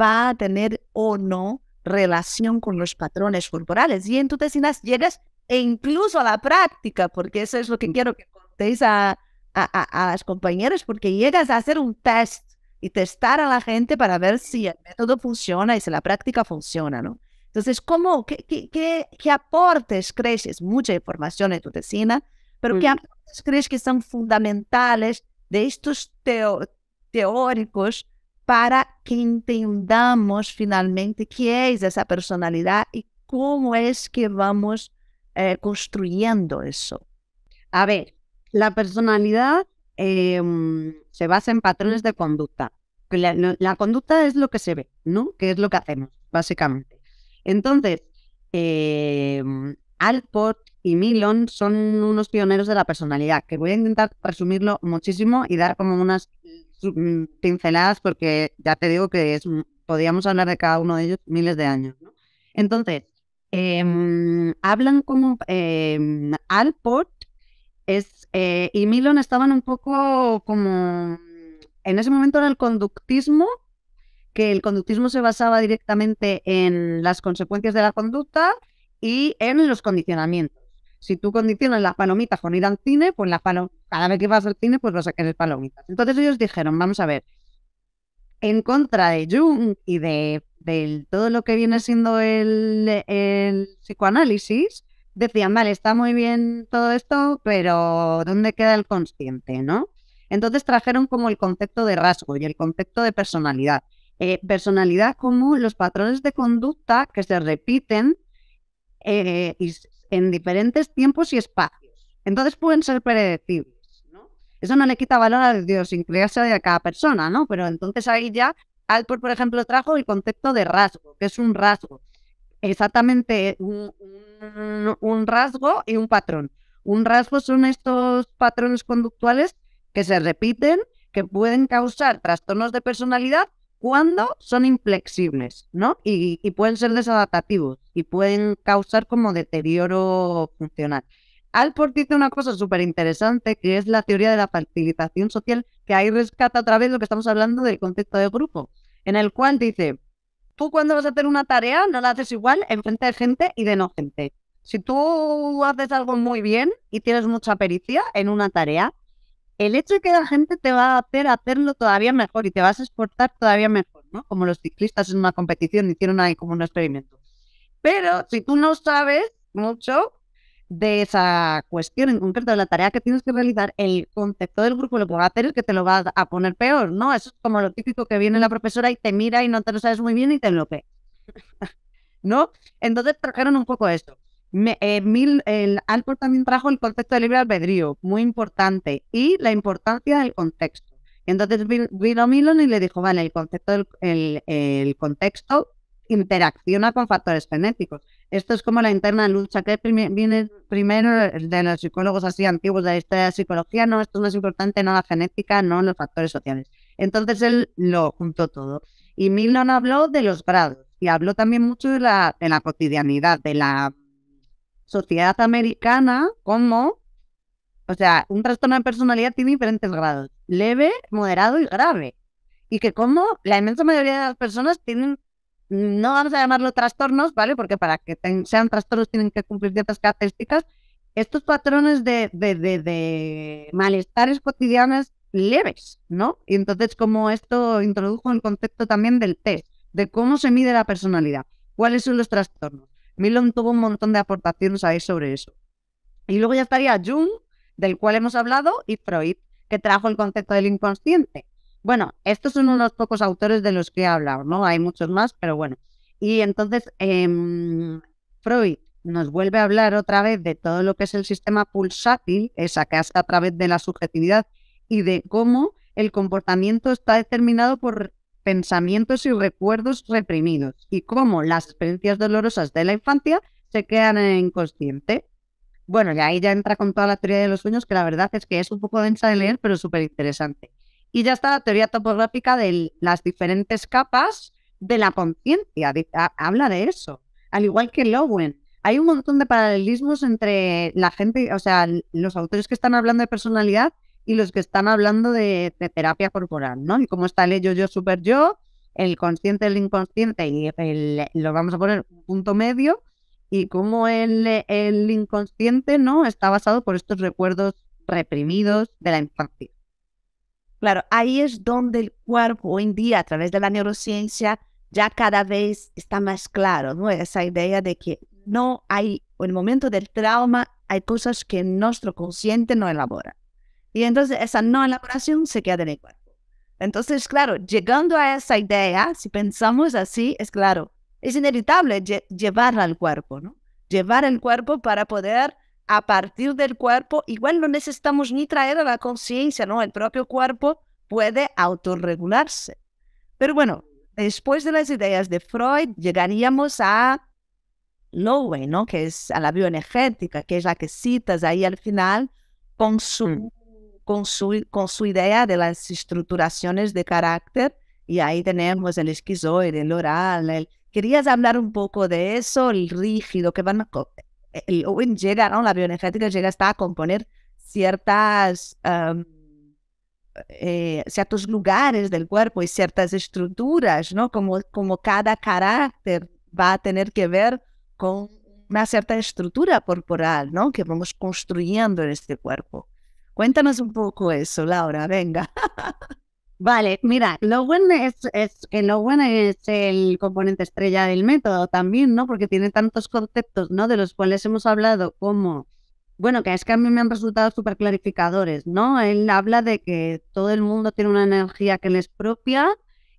va a tener o no relación con los patrones corporales. Y en tu tesina llegas e incluso a la práctica, porque eso es lo que quiero que contéis a, a las compañeras, porque llegas a hacer un test y testar a la gente para ver si el método funciona y si la práctica funciona, ¿no? Entonces, ¿cómo, qué, qué, qué, aportes crees? Es mucha información en tu tesina, pero ¿qué aportes crees que son fundamentales de estos teóricos para que entendamos finalmente qué es esa personalidad y cómo es que vamos eh, construyendo eso? A ver, la personalidad Em, se basa en patrones de conducta. La, la, conducta es lo que se ve, ¿no? Que es lo que hacemos, básicamente. Entonces, em, Alport y Milon son unos pioneros de la personalidad, que voy a intentar presumirlo muchísimo y dar como unas mm, pinceladas, porque ya te digo que es, mm, podríamos hablar de cada uno de ellos miles de años. Entonces, em, hablan como Alport es, eh, y Milon estaban un poco como... En ese momento era el conductismo, que el conductismo se basaba directamente en las consecuencias de la conducta y en los condicionamientos. Si tú condicionas las palomitas con ir al cine, pues las cada vez que vas al cine, pues vas a querer palomitas. Entonces ellos dijeron, vamos a ver, en contra de Jung y de, todo lo que viene siendo el psicoanálisis, decían, vale, está muy bien todo esto, pero ¿dónde queda el consciente, no? Entonces trajeron como el concepto de rasgo y el concepto de personalidad. Eh, personalidad como los patrones de conducta que se repiten eh, en diferentes tiempos y espacios. Entonces pueden ser predecibles. Eso no le quita valor a Dios idiosincrasia de cada persona, ¿no? Pero entonces ahí ya Alport, por ejemplo, trajo el concepto de rasgo, que es un rasgo exactamente un, rasgo y un patrón. Un rasgo son estos patrones conductuales que se repiten, que pueden causar trastornos de personalidad cuando son inflexibles, ¿no? Y, pueden ser desadaptativos y pueden causar como deterioro funcional. Alport dice una cosa súper interesante que es la teoría de la facilitación social, que ahí rescata otra vez lo que estamos hablando del concepto de grupo, en el cual dice, tú cuando vas a hacer una tarea no la haces igual en frente de gente y de no gente. Si tú haces algo muy bien y tienes mucha pericia en una tarea, el hecho de que la gente te va a hacer hacerlo todavía mejor y te vas a exportar todavía mejor, ¿no? Como los ciclistas en una competición hicieron ahí como un experimento. Pero si tú no sabes mucho, de esa cuestión en concreto, de la tarea que tienes que realizar, el concepto del grupo lo que va a hacer es que te lo va a poner peor, ¿no? Eso es como lo típico que viene la profesora y te mira y no te lo sabes muy bien y te enloque [LAUGHS] ¿no? Entonces trajeron un poco esto. Me, eh, el Alport también trajo el concepto de libre albedrío, muy importante, y la importancia del contexto. entonces vino Milon y le dijo, vale, el concepto del el, el contexto interacciona con factores genéticos. Esto es como la interna lucha, que viene primero de los psicólogos así antiguos de la historia de la psicología, no, esto es más importante, no la genética, no los factores sociales. Entonces él lo juntó todo. Y Milon habló de los grados y habló también mucho de la, de la cotidianidad, de la sociedad americana, como, o sea, un trastorno de personalidad tiene diferentes grados, leve, moderado y grave. Y que como la inmensa mayoría de las personas tienen no vamos a llamarlo trastornos, ¿vale? Porque para que sean trastornos tienen que cumplir ciertas características. Estos patrones de, de malestares cotidianos leves, ¿no? Y entonces, como esto introdujo el concepto también del test, de cómo se mide la personalidad, cuáles son los trastornos. Milon tuvo un montón de aportaciones ahí sobre eso. Y luego ya estaría Jung, del cual hemos hablado, y Freud, que trajo el concepto del inconsciente. Bueno, estos son unos pocos autores de los que he hablado, ¿no? Hay muchos más, pero bueno. Y entonces, em, Freud nos vuelve a hablar otra vez de todo lo que es el sistema pulsátil, esa que hace a través de la subjetividad y de cómo el comportamiento está determinado por pensamientos y recuerdos reprimidos y cómo las experiencias dolorosas de la infancia se quedan en inconsciente. Bueno, y ahí ya entra con toda la teoría de los sueños, que la verdad es que es un poco densa de leer, pero súper interesante. Y ya está la teoría topográfica de las diferentes capas de la conciencia. Habla de eso. Al igual que Lowen. Hay un montón de paralelismos entre la gente, o sea, los autores que están hablando de personalidad y los que están hablando de, terapia corporal, ¿no? Y cómo está el yo, yo, super yo, el consciente, el inconsciente, y lo vamos a poner un punto medio, y cómo el, el inconsciente, ¿no? Está basado por estos recuerdos reprimidos de la infancia. Claro, ahí es donde el cuerpo hoy en día, a través de la neurociencia, ya cada vez está más claro, ¿no? Esa idea de que no hay, en el momento del trauma, hay cosas que nuestro consciente no elabora. Y entonces esa no elaboración se queda en el cuerpo. Entonces, claro, llegando a esa idea, si pensamos así, es claro, es inevitable llevarla al cuerpo, ¿no? Llevar el cuerpo para poder a partir del cuerpo, igual no necesitamos ni traer a la conciencia, ¿no? El propio cuerpo puede autorregularse. Pero bueno, después de las ideas de Freud, llegaríamos a Lowe, ¿no? Que es a la bioenergética, que es la que citas ahí al final, con su, mm. con su, con su idea de las estructuraciones de carácter. Y ahí tenemos el esquizoide, el oral, ¿Querías hablar un poco de eso, el rígido, que van a el llega, ¿no? La bioenergética llega hasta a componer ciertas, eh, ciertos lugares del cuerpo y ciertas estructuras, ¿no? Como, como cada carácter va a tener que ver con una cierta estructura corporal, ¿no? Que vamos construyendo en este cuerpo. Cuéntanos un poco eso, Laura, venga. [LAUGHS] Vale, mira, lo bueno es, es, lo bueno es el componente estrella del método también, ¿no? Porque tiene tantos conceptos, ¿no? De los cuales hemos hablado como, bueno, que es que a mí me han resultado súper clarificadores, ¿no? Él habla de que todo el mundo tiene una energía que le es propia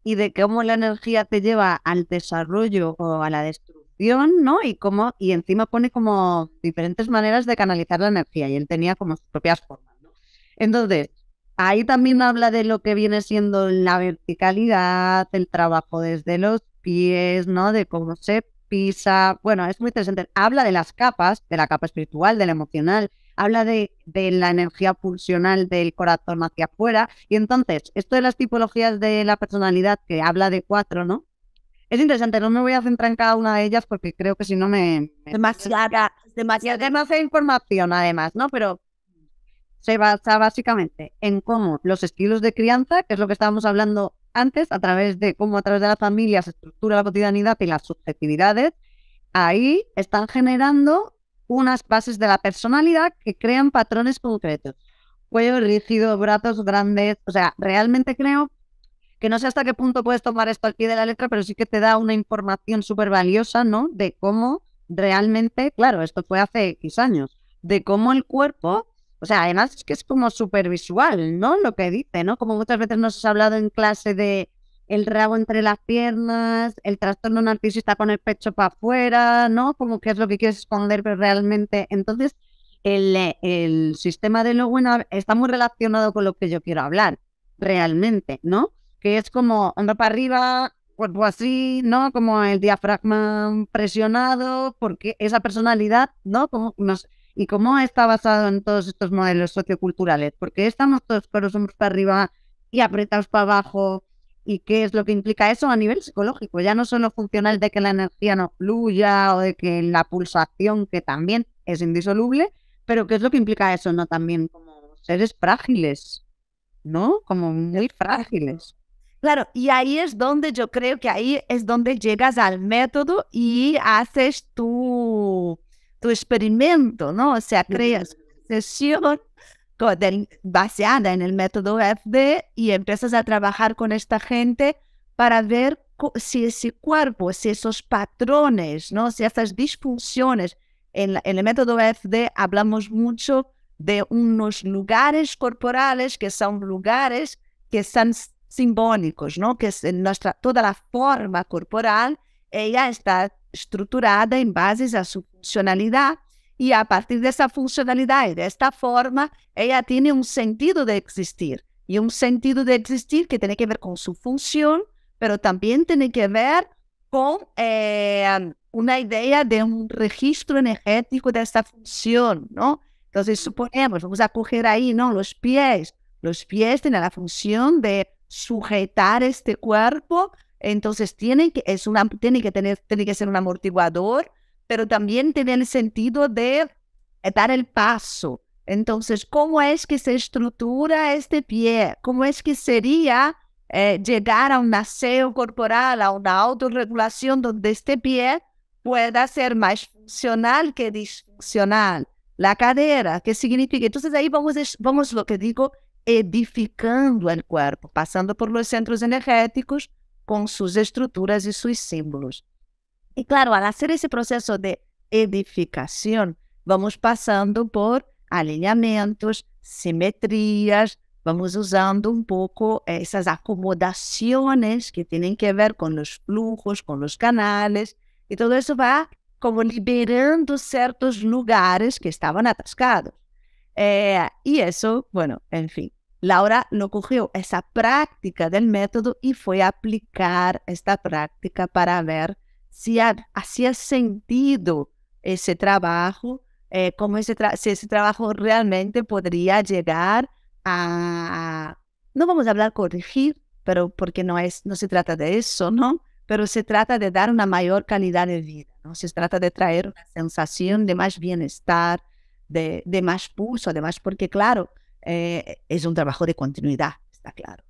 y de cómo la energía te lleva al desarrollo o a la destrucción, ¿no? Y cómo, y encima pone como diferentes maneras de canalizar la energía y él tenía como sus propias formas, ¿no? Entonces, Ahí también habla de lo que viene siendo la verticalidad, el trabajo desde los pies, ¿no? De cómo se pisa. Bueno, es muy interesante. Habla de las capas, de la capa espiritual, de la emocional, habla de, la energía pulsional del corazón hacia afuera. Y entonces, esto de las tipologías de la personalidad, que habla de cuatro, ¿no? Es interesante, no me voy a centrar en cada una de ellas porque creo que si no me... Demasiada, [LAUGHS] demasiada. Demasiada información además, ¿no? Pero se basa básicamente en cómo los estilos de crianza, que es lo que estábamos hablando antes, a través de cómo a través de la familia se estructura la cotidianidad y las subjetividades, ahí están generando unas bases de la personalidad que crean patrones concretos. Cuello rígido, brazos grandes, o sea, realmente creo que no sé hasta qué punto puedes tomar esto al pie de la letra, pero sí que te da una información súper valiosa, ¿no? De cómo realmente, claro, esto fue hace X años, de cómo el cuerpo o sea, además es que es como súper ¿no? Lo que dice, ¿no? Como muchas veces nos has hablado en clase de el rabo entre las piernas, el trastorno narcisista con el pecho para afuera, ¿no? Como que es lo que quieres esconder, pero realmente. Entonces, el, eh, el sistema de bueno está muy relacionado con lo que yo quiero hablar, realmente, ¿no? Que es como anda para arriba, cuerpo así, ¿no? Como el diafragma presionado, porque esa personalidad, ¿no? Como nos ¿Y cómo está basado en todos estos modelos socioculturales? Porque estamos todos con los hombros para arriba y apretados para abajo. ¿Y qué es lo que implica eso a nivel psicológico? Ya no solo funcional de que la energía no fluya o de que la pulsación, que también es indisoluble, pero ¿qué es lo que implica eso? No también como seres frágiles, ¿no? Como muy frágiles. Claro, y ahí es donde yo creo que ahí es donde llegas al método y haces tu tu experimento, ¿no? O sea, creas sesión baseada en el método FD y empiezas a trabajar con esta gente para ver si ese cuerpo, si esos patrones, ¿no? si estas disfunciones. En, el método FD hablamos mucho de unos lugares corporales que son lugares que son simbólicos, ¿no? que es en nuestra, toda la forma corporal, ella está estructurada en base a su funcionalidad y a partir de esa funcionalidad y de esta forma, ella tiene un sentido de existir y un sentido de existir que tiene que ver con su función, pero también tiene que ver con eh, una idea de un registro energético de esta función, ¿no? Entonces, suponemos, vamos a coger ahí, ¿no? Los pies. Los pies tienen la función de sujetar este cuerpo entonces, tiene que, que, tiene que ser un amortiguador, pero también tiene el sentido de eh, dar el paso. Entonces, ¿cómo es que se estructura este pie? ¿Cómo es que sería eh, llegar a un aseo corporal, a una autorregulación donde este pie pueda ser más funcional que disfuncional? La cadera, ¿qué significa? Entonces ahí vamos, vamos lo que digo, edificando el cuerpo, pasando por los centros energéticos com suas estruturas e seus símbolos. E claro, ao fazer esse processo de edificação, vamos passando por alinhamentos, simetrias, vamos usando um pouco eh, essas acomodações que têm que ver com os fluxos, com os canais, e tudo isso vai como liberando certos lugares que estavam atascados. Eh, e isso, bueno, enfim, Laura no cogió esa práctica del método y fue a aplicar esta práctica para ver si hacía sentido ese trabajo, eh, cómo ese si ese trabajo realmente podría llegar a, no vamos a hablar corregir, pero porque no, es, no se trata de eso, ¿no? Pero se trata de dar una mayor calidad de vida, ¿no? Se trata de traer una sensación de más bienestar, de, de más pulso, además, porque claro, eh, es un trabajo de continuidad, está claro.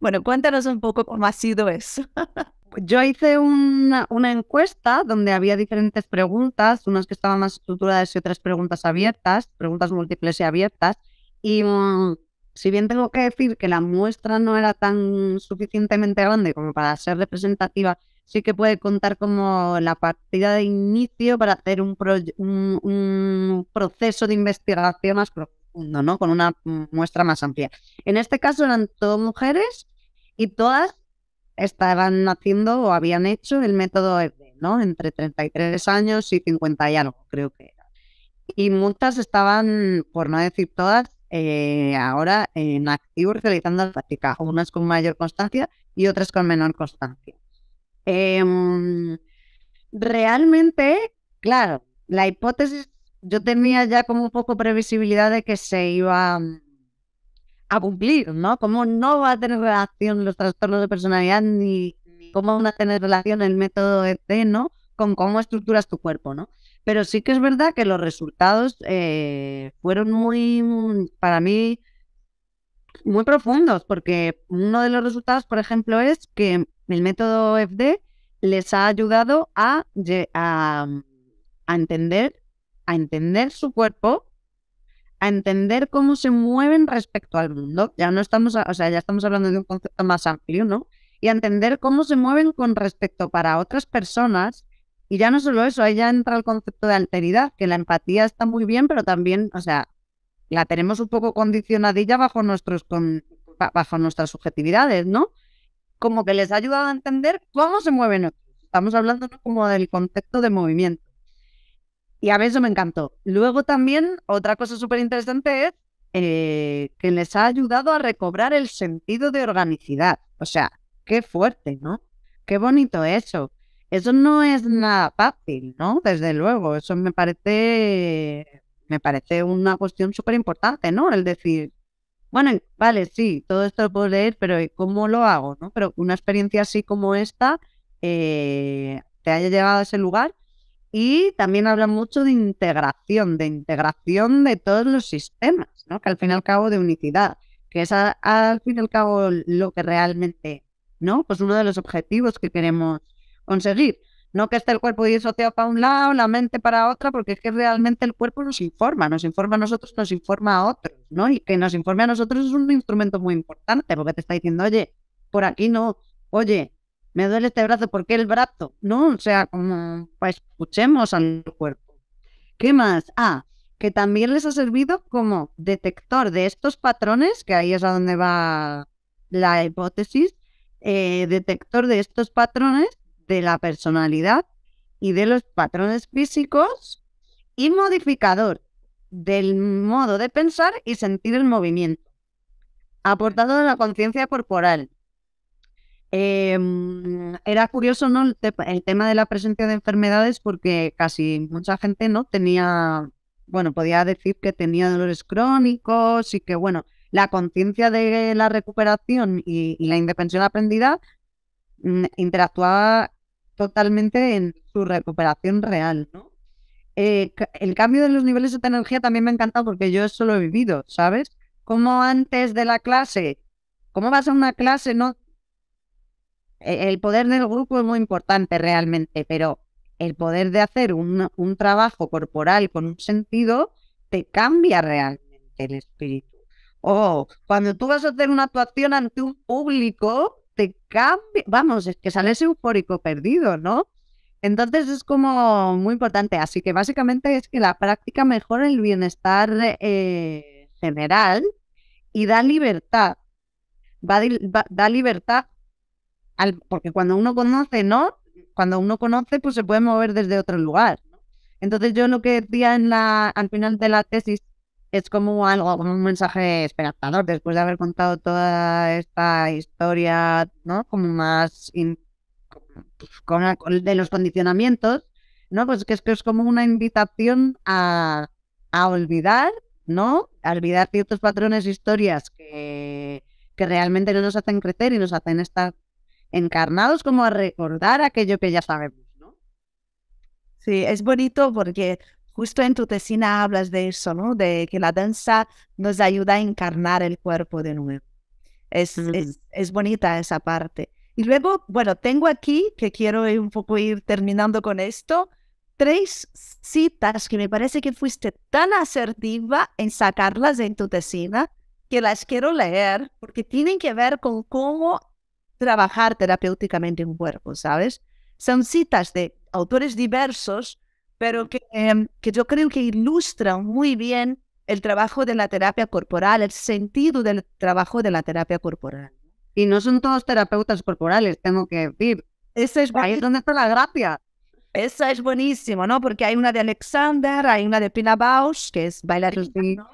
Bueno, cuéntanos un poco cómo ha sido eso. [LAUGHS] Yo hice una, una, encuesta donde había diferentes preguntas, unas que estaban más estructuradas y otras preguntas abiertas, preguntas múltiples y abiertas. Y mm, si bien tengo que decir que la muestra no era tan suficientemente grande como para ser representativa, sí que puede contar como la partida de inicio para hacer un, un proceso de investigación más profundo ¿no? Con una muestra más amplia. En este caso eran todas mujeres y todas estaban haciendo o habían hecho el método e ¿no? Entre 33 años y 50 y algo, creo que era. Y muchas estaban, por no decir todas, eh, ahora en activo realizando la práctica, unas con mayor constancia y otras con menor constancia. Em, realmente, claro, la hipótesis yo tenía ya como un poco previsibilidad de que se iba mm, a cumplir, ¿no? Cómo no va a tener relación los trastornos de personalidad ni, cómo van a tener relación el método FD ¿no? Con cómo estructuras tu cuerpo, ¿no? Pero sí que es verdad que los resultados eh, fueron muy, mm, para mí, muy profundos, porque uno de los resultados, por ejemplo, es que el método FD les ha ayudado a, mm, a entender a entender su cuerpo, a entender cómo se mueven respecto al mundo. Ya no estamos, o sea, ya estamos hablando de un concepto más amplio, ¿no? Y a entender cómo se mueven con respecto para otras personas. Y ya no solo eso, ahí ya entra el concepto de alteridad, que la empatía está muy bien, pero también, o sea, la tenemos un poco condicionadilla bajo, nuestros, con, bajo nuestras subjetividades, ¿no? Como que les ha ayudado a entender cómo se mueven otros. Estamos hablando como del concepto de movimiento. Y a mí eso me encantó. Luego también, otra cosa súper interesante es eh, que les ha ayudado a recobrar el sentido de organicidad. O sea, qué fuerte, ¿no? Qué bonito eso. Eso no es nada fácil, ¿no? Desde luego, eso me parece, me parece una cuestión súper importante, ¿no? El decir, bueno, vale, sí, todo esto lo puedo leer, pero ¿cómo lo hago? ¿no? Pero una experiencia así como esta eh, te haya llevado a ese lugar, y también habla mucho de integración, de integración de todos los sistemas, ¿no? que al fin y al cabo de unicidad, que es al fin y al cabo lo que realmente, ¿no? Pues uno de los objetivos que queremos conseguir. No que esté el cuerpo disociado para un lado, la mente para otra, porque es que realmente el cuerpo nos informa, nos informa a nosotros, nos informa a otros, ¿no? Y que nos informe a nosotros es un instrumento muy importante, porque te está diciendo, oye, por aquí no, oye, me duele este brazo, ¿por qué el brazo? No, o sea, como pues, escuchemos al cuerpo. ¿Qué más? Ah, que también les ha servido como detector de estos patrones, que ahí es a donde va la hipótesis, eh, detector de estos patrones de la personalidad y de los patrones físicos y modificador del modo de pensar y sentir el movimiento. Aportado de la conciencia corporal, Em, era curioso ¿no? El, tema de la presencia de enfermedades porque casi mucha gente no tenía, bueno, podía decir que tenía dolores crónicos y que, bueno, la conciencia de la recuperación y, la indefensión aprendida mm, interactuaba totalmente en su recuperación real, ¿no? Eh, el cambio de los niveles de energía también me ha encantado porque yo eso lo he vivido, ¿sabes? Como antes de la clase, ¿cómo vas a una clase? No, e, el poder del grupo es muy importante realmente, pero el poder de hacer un, trabajo corporal con un sentido te cambia realmente el espíritu. O cuando tú vas a hacer una actuación ante un público, te cambia, vamos, es que sales eufórico perdido, ¿no? Entonces es como muy importante. Así que básicamente es que la práctica mejora el bienestar eh, general y da libertad. da libertad porque cuando uno conoce, ¿no? Cuando uno conoce, pues se puede mover desde otro lugar. Entonces yo lo que decía en la, al final de la tesis es como algo, como un mensaje esperanzador, después de haber contado toda esta historia, ¿no? Como más de los condicionamientos, ¿no? Pues que es que es como una invitación a, a olvidar, ¿no? A olvidar ciertos patrones, e historias que, que realmente no nos hacen crecer y nos hacen estar encarnados como a recordar aquello que ya sabemos, ¿no? Sí, es bonito porque justo en tu tesina hablas de eso, ¿no? De que la danza nos ayuda a encarnar el cuerpo de nuevo. Es, es, bonita esa parte. Y luego, bueno, tengo aquí, que quiero un poco ir terminando con esto, tres citas que me parece que fuiste tan asertiva en sacarlas en tu tesina que las quiero leer porque tienen que ver con cómo trabajar terapéuticamente un cuerpo, ¿sabes? Son citas de autores diversos, pero que, em, que yo creo que ilustran muy bien el trabajo de la terapia corporal, el sentido del trabajo de la terapia corporal. Y no son todos terapeutas corporales, tengo que decir. Esa es Ahí es donde está la gracia. Esa es buenísima, ¿no? Porque hay una de Alexander, hay una de Pina Bausch, que es bailarina,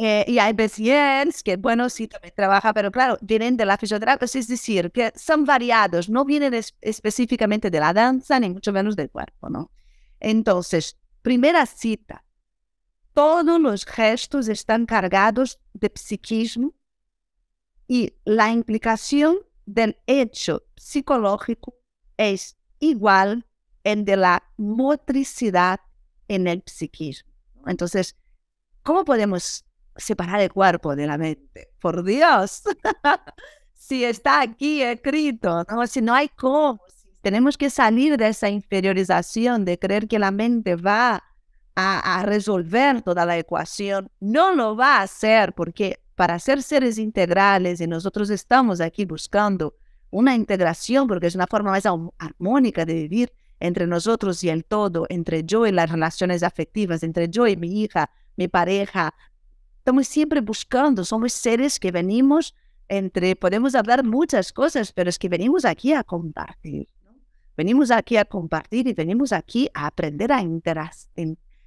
eh, y hay pacientes que, bueno, sí, también trabaja, pero claro, vienen de la fisioterapia, es decir, que son variados, no vienen específicamente de la danza, ni mucho menos del cuerpo, ¿no? Entonces, primera cita, todos los gestos están cargados de psiquismo y la implicación del hecho psicológico es igual en de la motricidad en el psiquismo. Entonces, ¿cómo podemos separar el cuerpo de la mente. Por Dios, [LAUGHS] si está aquí escrito, como si no hay cómo, tenemos que salir de esa inferiorización de creer que la mente va a, a resolver toda la ecuación. No lo va a hacer porque para ser seres integrales y nosotros estamos aquí buscando una integración porque es una forma más armónica de vivir entre nosotros y el todo, entre yo y las relaciones afectivas, entre yo y mi hija, mi pareja, Estamos siempre buscando, somos seres que venimos entre, podemos hablar muchas cosas, pero es que venimos aquí a compartir. Venimos aquí a compartir y venimos aquí a aprender a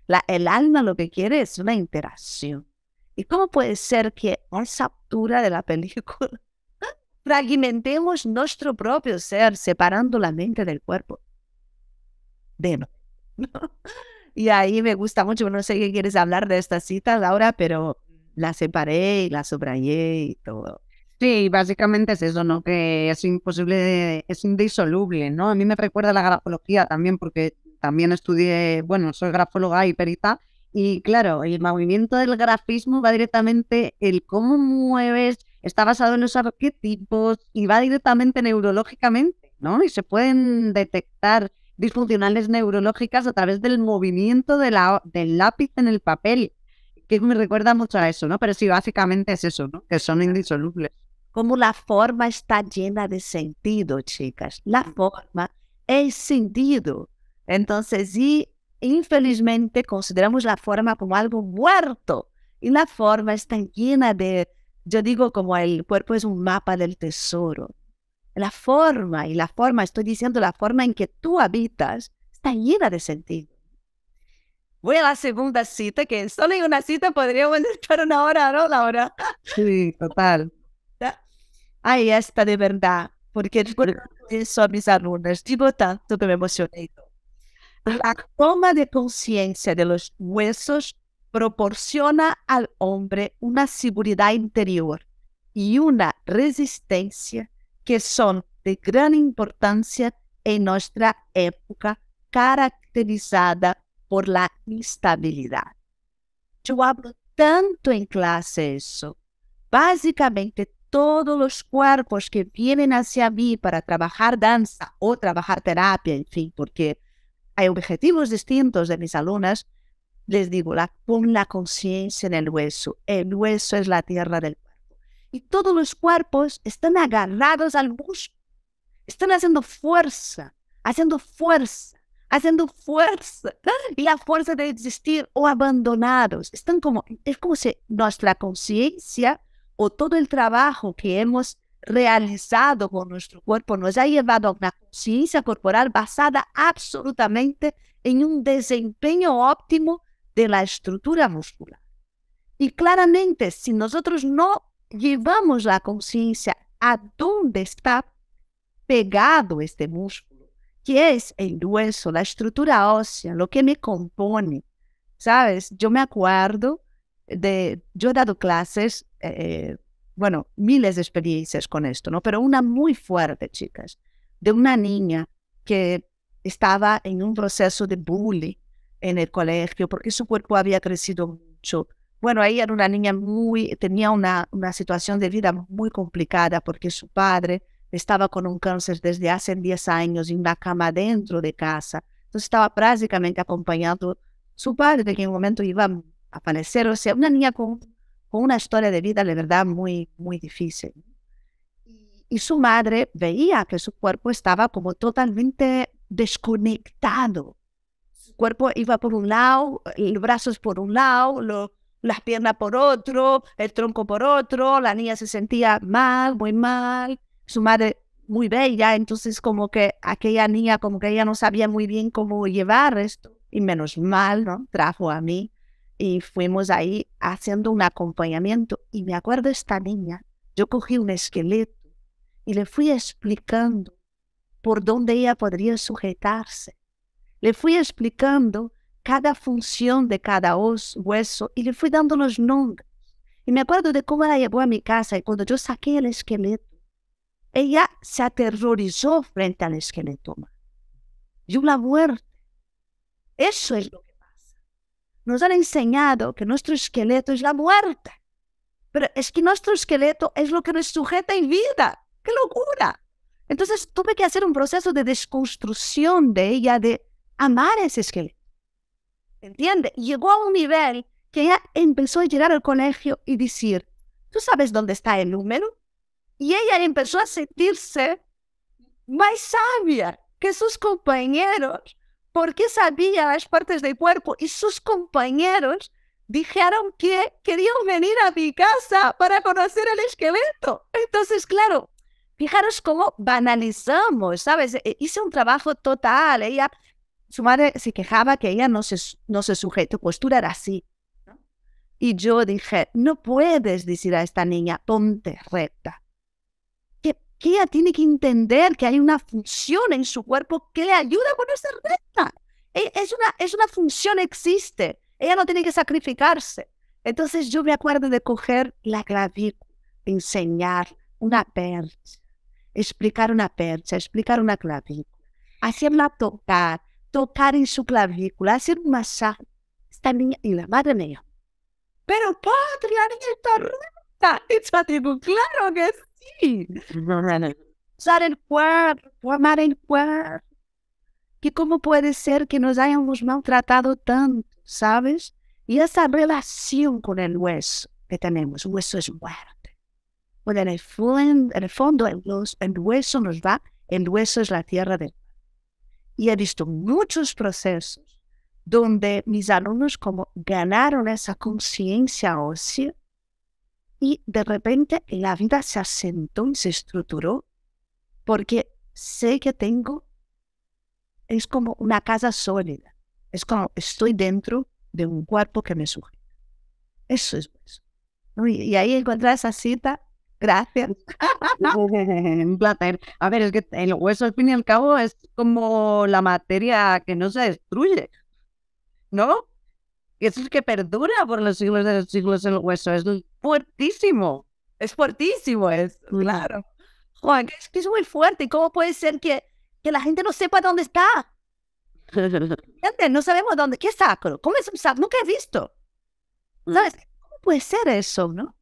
la El alma lo que quiere es una interacción. ¿Y cómo puede ser que a esa altura de la película [LAUGHS] fragmentemos nuestro propio ser separando la mente del cuerpo? De [LAUGHS] no. Y ahí me gusta mucho, no sé qué quieres hablar de esta cita, Laura, pero la separé y la subrayé y todo. Sí, básicamente es eso, ¿no? Que es imposible, es indisoluble, ¿no? A mí me recuerda la grafología también, porque también estudié, bueno, soy grafóloga y perita, y claro, el movimiento del grafismo va directamente, el cómo mueves, está basado en los arquetipos y va directamente neurológicamente, ¿no? Y se pueden detectar disfuncionales neurológicas a través del movimiento de la, del lápiz en el papel que me recuerda mucho a eso, ¿no? Pero sí, básicamente es eso, ¿no? Que son indisolubles. Como la forma está llena de sentido, chicas. La forma es sentido. Entonces, y infelizmente consideramos la forma como algo muerto. Y la forma está llena de, yo digo como el cuerpo es un mapa del tesoro. La forma, y la forma, estoy diciendo la forma en que tú habitas, está llena de sentido voy a la segunda cita, que solo en una cita podríamos [LAUGHS] estar una hora, ¿no, Laura? Sí, total. Ahí está de verdad, porque por eso mis alumnos, digo tanto que me emocioné. La toma de conciencia de los huesos proporciona al hombre una seguridad interior y una resistencia que son de gran importancia en nuestra época caracterizada por la instabilidad. Yo hablo tanto en clase eso. Básicamente todos los cuerpos que vienen hacia mí para trabajar danza o trabajar terapia, en fin, porque hay objetivos distintos de mis alumnas, les digo, la, pon la conciencia en el hueso. El hueso es la tierra del cuerpo. Y todos los cuerpos están agarrados al músculo. Están haciendo fuerza, haciendo fuerza. haciendo força e a força de existir ou abandonados. estão como, é como se nossa consciência o todo o trabalho que hemos realizado com nosso cuerpo nos ha levado a uma consciência corporal basada absolutamente em um desempenho óptimo de la muscular. E claramente, se nós não levamos a consciência a dónde está pegado este músculo, qué es el hueso, la estructura ósea, lo que me compone. ¿Sabes? Yo me acuerdo de, yo he dado clases, eh, eh, bueno, miles de experiencias con esto, ¿no? Pero una muy fuerte, chicas, de una niña que estaba en un proceso de bullying en el colegio porque su cuerpo había crecido mucho. Bueno, ahí era una niña muy, tenía una situación de vida muy complicada porque su padre estaba con un cáncer desde hace 10 años en la cama dentro de casa. entonces estaba prácticamente acompañado su padre, que en un momento iba a aparecer. O sea, una niña con, con una historia de vida, de verdad, muy, muy difícil. Y su madre veía que su cuerpo estaba como totalmente desconectado. Su cuerpo iba por un lado, los brazos por un lado, las piernas por otro, el tronco por otro. La niña se sentía mal, muy mal su madre muy bella, entonces como que aquella niña, como que ella no sabía muy bien cómo llevar esto, y menos mal, ¿no? Trajo a mí y fuimos ahí haciendo un acompañamiento. Y me acuerdo esta niña, yo cogí un esqueleto y le fui explicando por dónde ella podría sujetarse. Le fui explicando cada función de cada hueso y le fui dando los nombres. Y me acuerdo de cómo la llevó a mi casa y cuando yo saqué el esqueleto, ella se aterrorizó frente al esqueleto. Y la muerte. Eso es lo que pasa. Nos han enseñado que nuestro esqueleto es la muerte. Pero es que nuestro esqueleto es lo que nos sujeta en vida. ¡Qué locura! Entonces tuve que hacer un proceso de desconstrucción de ella, de amar ese esqueleto. ¿Entiende? Llegó a un nivel que ella empezó a llegar al colegio y decir, ¿tú sabes dónde está el número? Y ella empezó a sentirse más sabia que sus compañeros, porque sabía las partes del cuerpo y sus compañeros dijeron que querían venir a mi casa para conocer el esqueleto. Entonces, claro, fijaros cómo banalizamos, ¿sabes? E-, hice un trabajo total. Ella, su madre se quejaba que ella no se, no se sujetó, postura era así. Y yo dije, no puedes decir a esta niña, ponte recta ella tiene que entender que hay una función en su cuerpo que le ayuda con esa recta. E, es una, es una función, existe. Ella no tiene que sacrificarse. Entonces yo me acuerdo de coger la clavícula, enseñar una percha, explicar una percha, explicar una clavícula, hacerla tocar, tocar en su clavícula, hacer un masaje. Esta niña, y la madre mía. pero padre, la recta. Y yo claro que es sí. Usar el cuerpo, amar el Que cómo puede ser que nos hayamos maltratado tanto, ¿sabes? Y esa relación con el hueso que tenemos, el hueso es muerte. Bueno, pues en el, fondo, el fondo, hueso nos va, el hueso es la tierra del y he visto muchos procesos donde mis alumnos como ganaron esa conciencia ósea y de repente la vida se asentó y se estructuró porque sé que tengo, es como una casa sólida, es como estoy dentro de un cuerpo que me sujeta. Eso es eso. Pues, y, ahí encontrar esa cita. Gracias. [LAUGHS] A ver, es que el hueso al fin y al cabo es como la materia que no se destruye, ¿no? Y eso es que perdura por los siglos de los siglos en el hueso. Es fuertísimo. Es fuertísimo, es claro. Juan, es que es muy fuerte. ¿Cómo puede ser que, que la gente no sepa dónde está? [LAUGHS] no sabemos dónde. ¿Qué sacro? ¿Cómo es un sacro? Nunca he visto. Mm. ¿Cómo puede ser eso, no?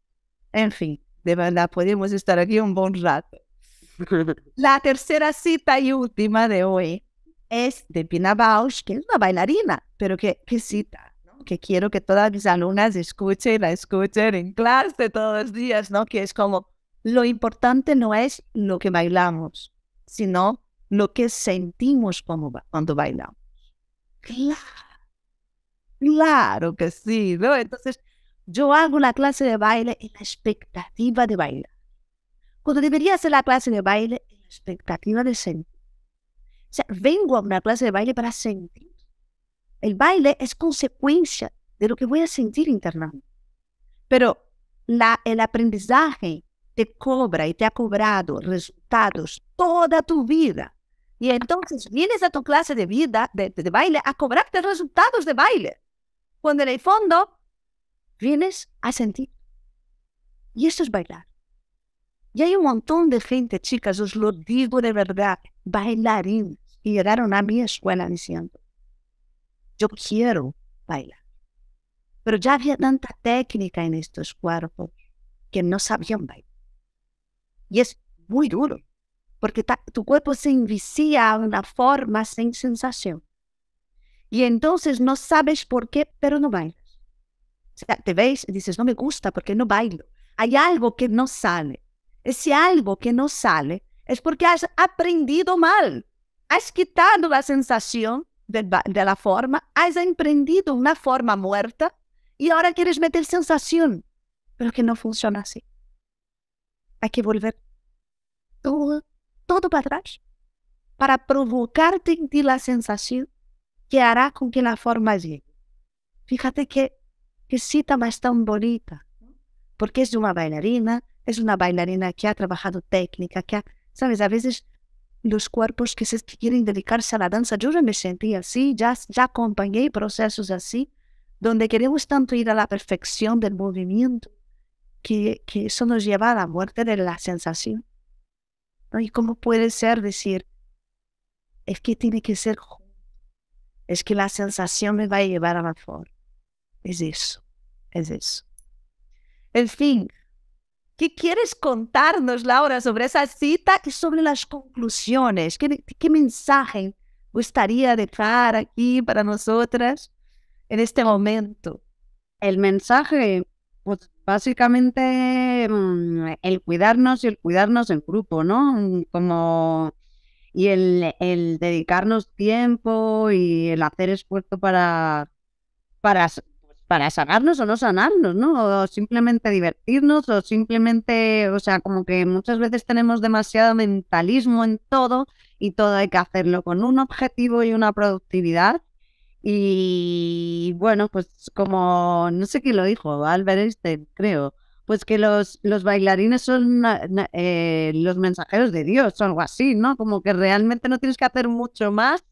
En fin, de verdad, podemos estar aquí un buen rato. [LAUGHS] La tercera cita y última de hoy es de Pina Bausch, que es una bailarina, pero qué, qué cita que quiero que todas mis alumnas escuchen, la escuchen en clase todos los días, ¿no? Que es como, lo importante no es lo que bailamos, sino lo que sentimos cuando bailamos. Claro, claro que sí, ¿no? Entonces, yo hago la clase de baile en la expectativa de bailar. Cuando debería hacer la clase de baile en la expectativa de sentir. O sea, vengo a una clase de baile para sentir el baile es consecuencia de lo que voy a sentir internamente. Pero el aprendizaje te cobra y te ha cobrado resultados toda tu vida. Y entonces vienes a tu clase de vida, de, baile, a cobrarte resultados de baile. Cuando en el fondo vienes a sentir. Y eso es bailar. Y hay un montón de gente, chicas, os lo digo de verdad, bailarines, y llegaron a mi escuela diciendo, yo quiero bailar. Pero ya había tanta técnica en estos cuerpos que no sabían bailar. Y es muy duro, porque tu cuerpo se invicia a una forma sin sensación. Y entonces no sabes por qué, pero no bailas. O sea, te ves y dices, no me gusta porque no bailo. Hay algo que no sale. Ese algo que no sale es porque has aprendido mal. Has quitado la sensación da forma, has empreendido uma forma muerta e agora queres meter sensação, pero que não funciona assim. Há que volver tudo para trás para provocar em ti a sensação que hará com que a forma llegue. Fíjate que, que cita mais tão bonita, porque é de uma bailarina, é uma bailarina que ha trabalhado técnica, que ha, sabes, às vezes Los cuerpos que se quieren dedicarse a la danza. Yo ya me sentí así, ya, ya acompañé procesos así, donde queremos tanto ir a la perfección del movimiento, que, eso nos lleva a la muerte de la sensación. ¿No? ¿Y cómo puede ser decir, es que tiene que ser, es que la sensación me va a llevar a la forma? Es eso, es eso. En fin, ¿Qué quieres contarnos, Laura, sobre esa cita y sobre las conclusiones? ¿Qué, mensaje gustaría dejar aquí para nosotras en este momento? El mensaje, pues básicamente mm, el cuidarnos y el cuidarnos en grupo, ¿no? Como y el, el dedicarnos tiempo y el hacer esfuerzo para, para para sanarnos o no sanarnos, ¿no? O simplemente divertirnos o simplemente, o sea, como que muchas veces tenemos demasiado mentalismo en todo y todo hay que hacerlo con un objetivo y una productividad. Y bueno, pues como, no sé quién lo dijo, Albert Einstein, creo, pues que los, los bailarines son eh, los mensajeros de Dios o algo así, ¿no? Como que realmente no tienes que hacer mucho más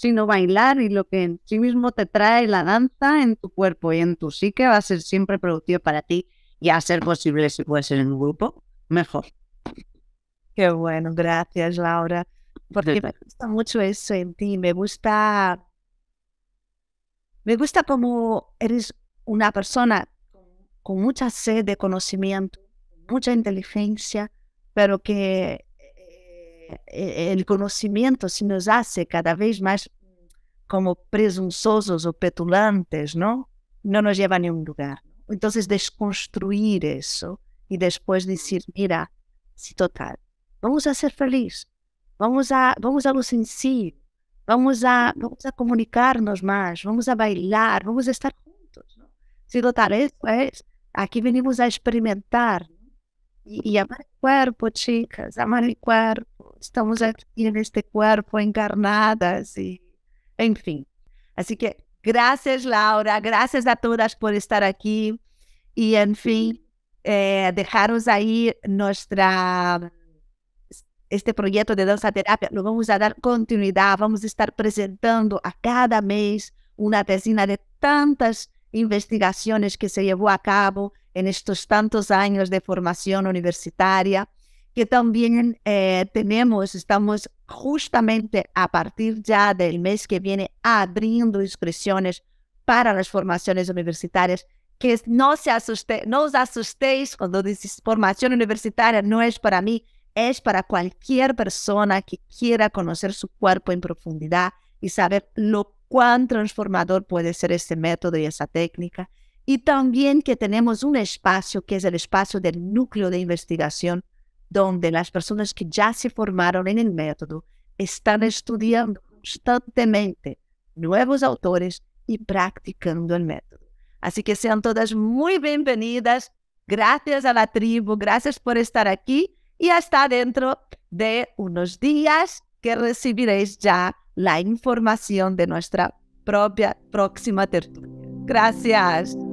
sino bailar y lo que en sí mismo te trae la danza en tu cuerpo y en tu psique va a ser siempre productivo para ti y a ser posible si puedes ser en un grupo, mejor. Qué bueno, gracias Laura, porque me gusta mucho eso en ti, me gusta, me gusta como eres una persona con mucha sed de conocimiento, mucha inteligencia, pero que É, é, é el conocimiento, se assim, nos hace cada vez más como presunçosos o petulantes, ¿no? No nos lleva a ningún lugar. Entonces, desconstruir eso y después decir, mira, sí, total, vamos a ser felizes, vamos a, vamos a lo sencillo, vamos a, vamos a comunicarnos más, vamos a bailar, vamos a estar juntos, ¿no? Sí, total, eso es, aquí venimos a experimentar, y, y, amar el cuerpo, chicas, amar el cuerpo estamos aqui neste corpo encarnadas e, enfim. Assim que graças Laura, graças a todas por estar aqui e enfim é, eh, deixarmos aí nossa este projeto de dança terapia, nós vamos a dar continuidade, vamos estar apresentando a cada mês uma tesina de tantas investigações que se levou a cabo em estes tantos anos de formação universitária. que también eh, tenemos, estamos justamente a partir ya del mes que viene abriendo inscripciones para las formaciones universitarias. Que no se os asustéis cuando dices formación universitaria no es para mí, es para cualquier persona que quiera conocer su cuerpo en profundidad y saber lo cuán transformador puede ser ese método y esa técnica. Y también que tenemos un espacio que es el espacio del núcleo de investigación donde las personas que ya se formaron en el método están estudiando constantemente nuevos autores y practicando el método. Así que sean todas muy bienvenidas. Gracias a la tribu, gracias por estar aquí y hasta dentro de unos días que recibiréis ya la información de nuestra propia próxima tertulia. Gracias.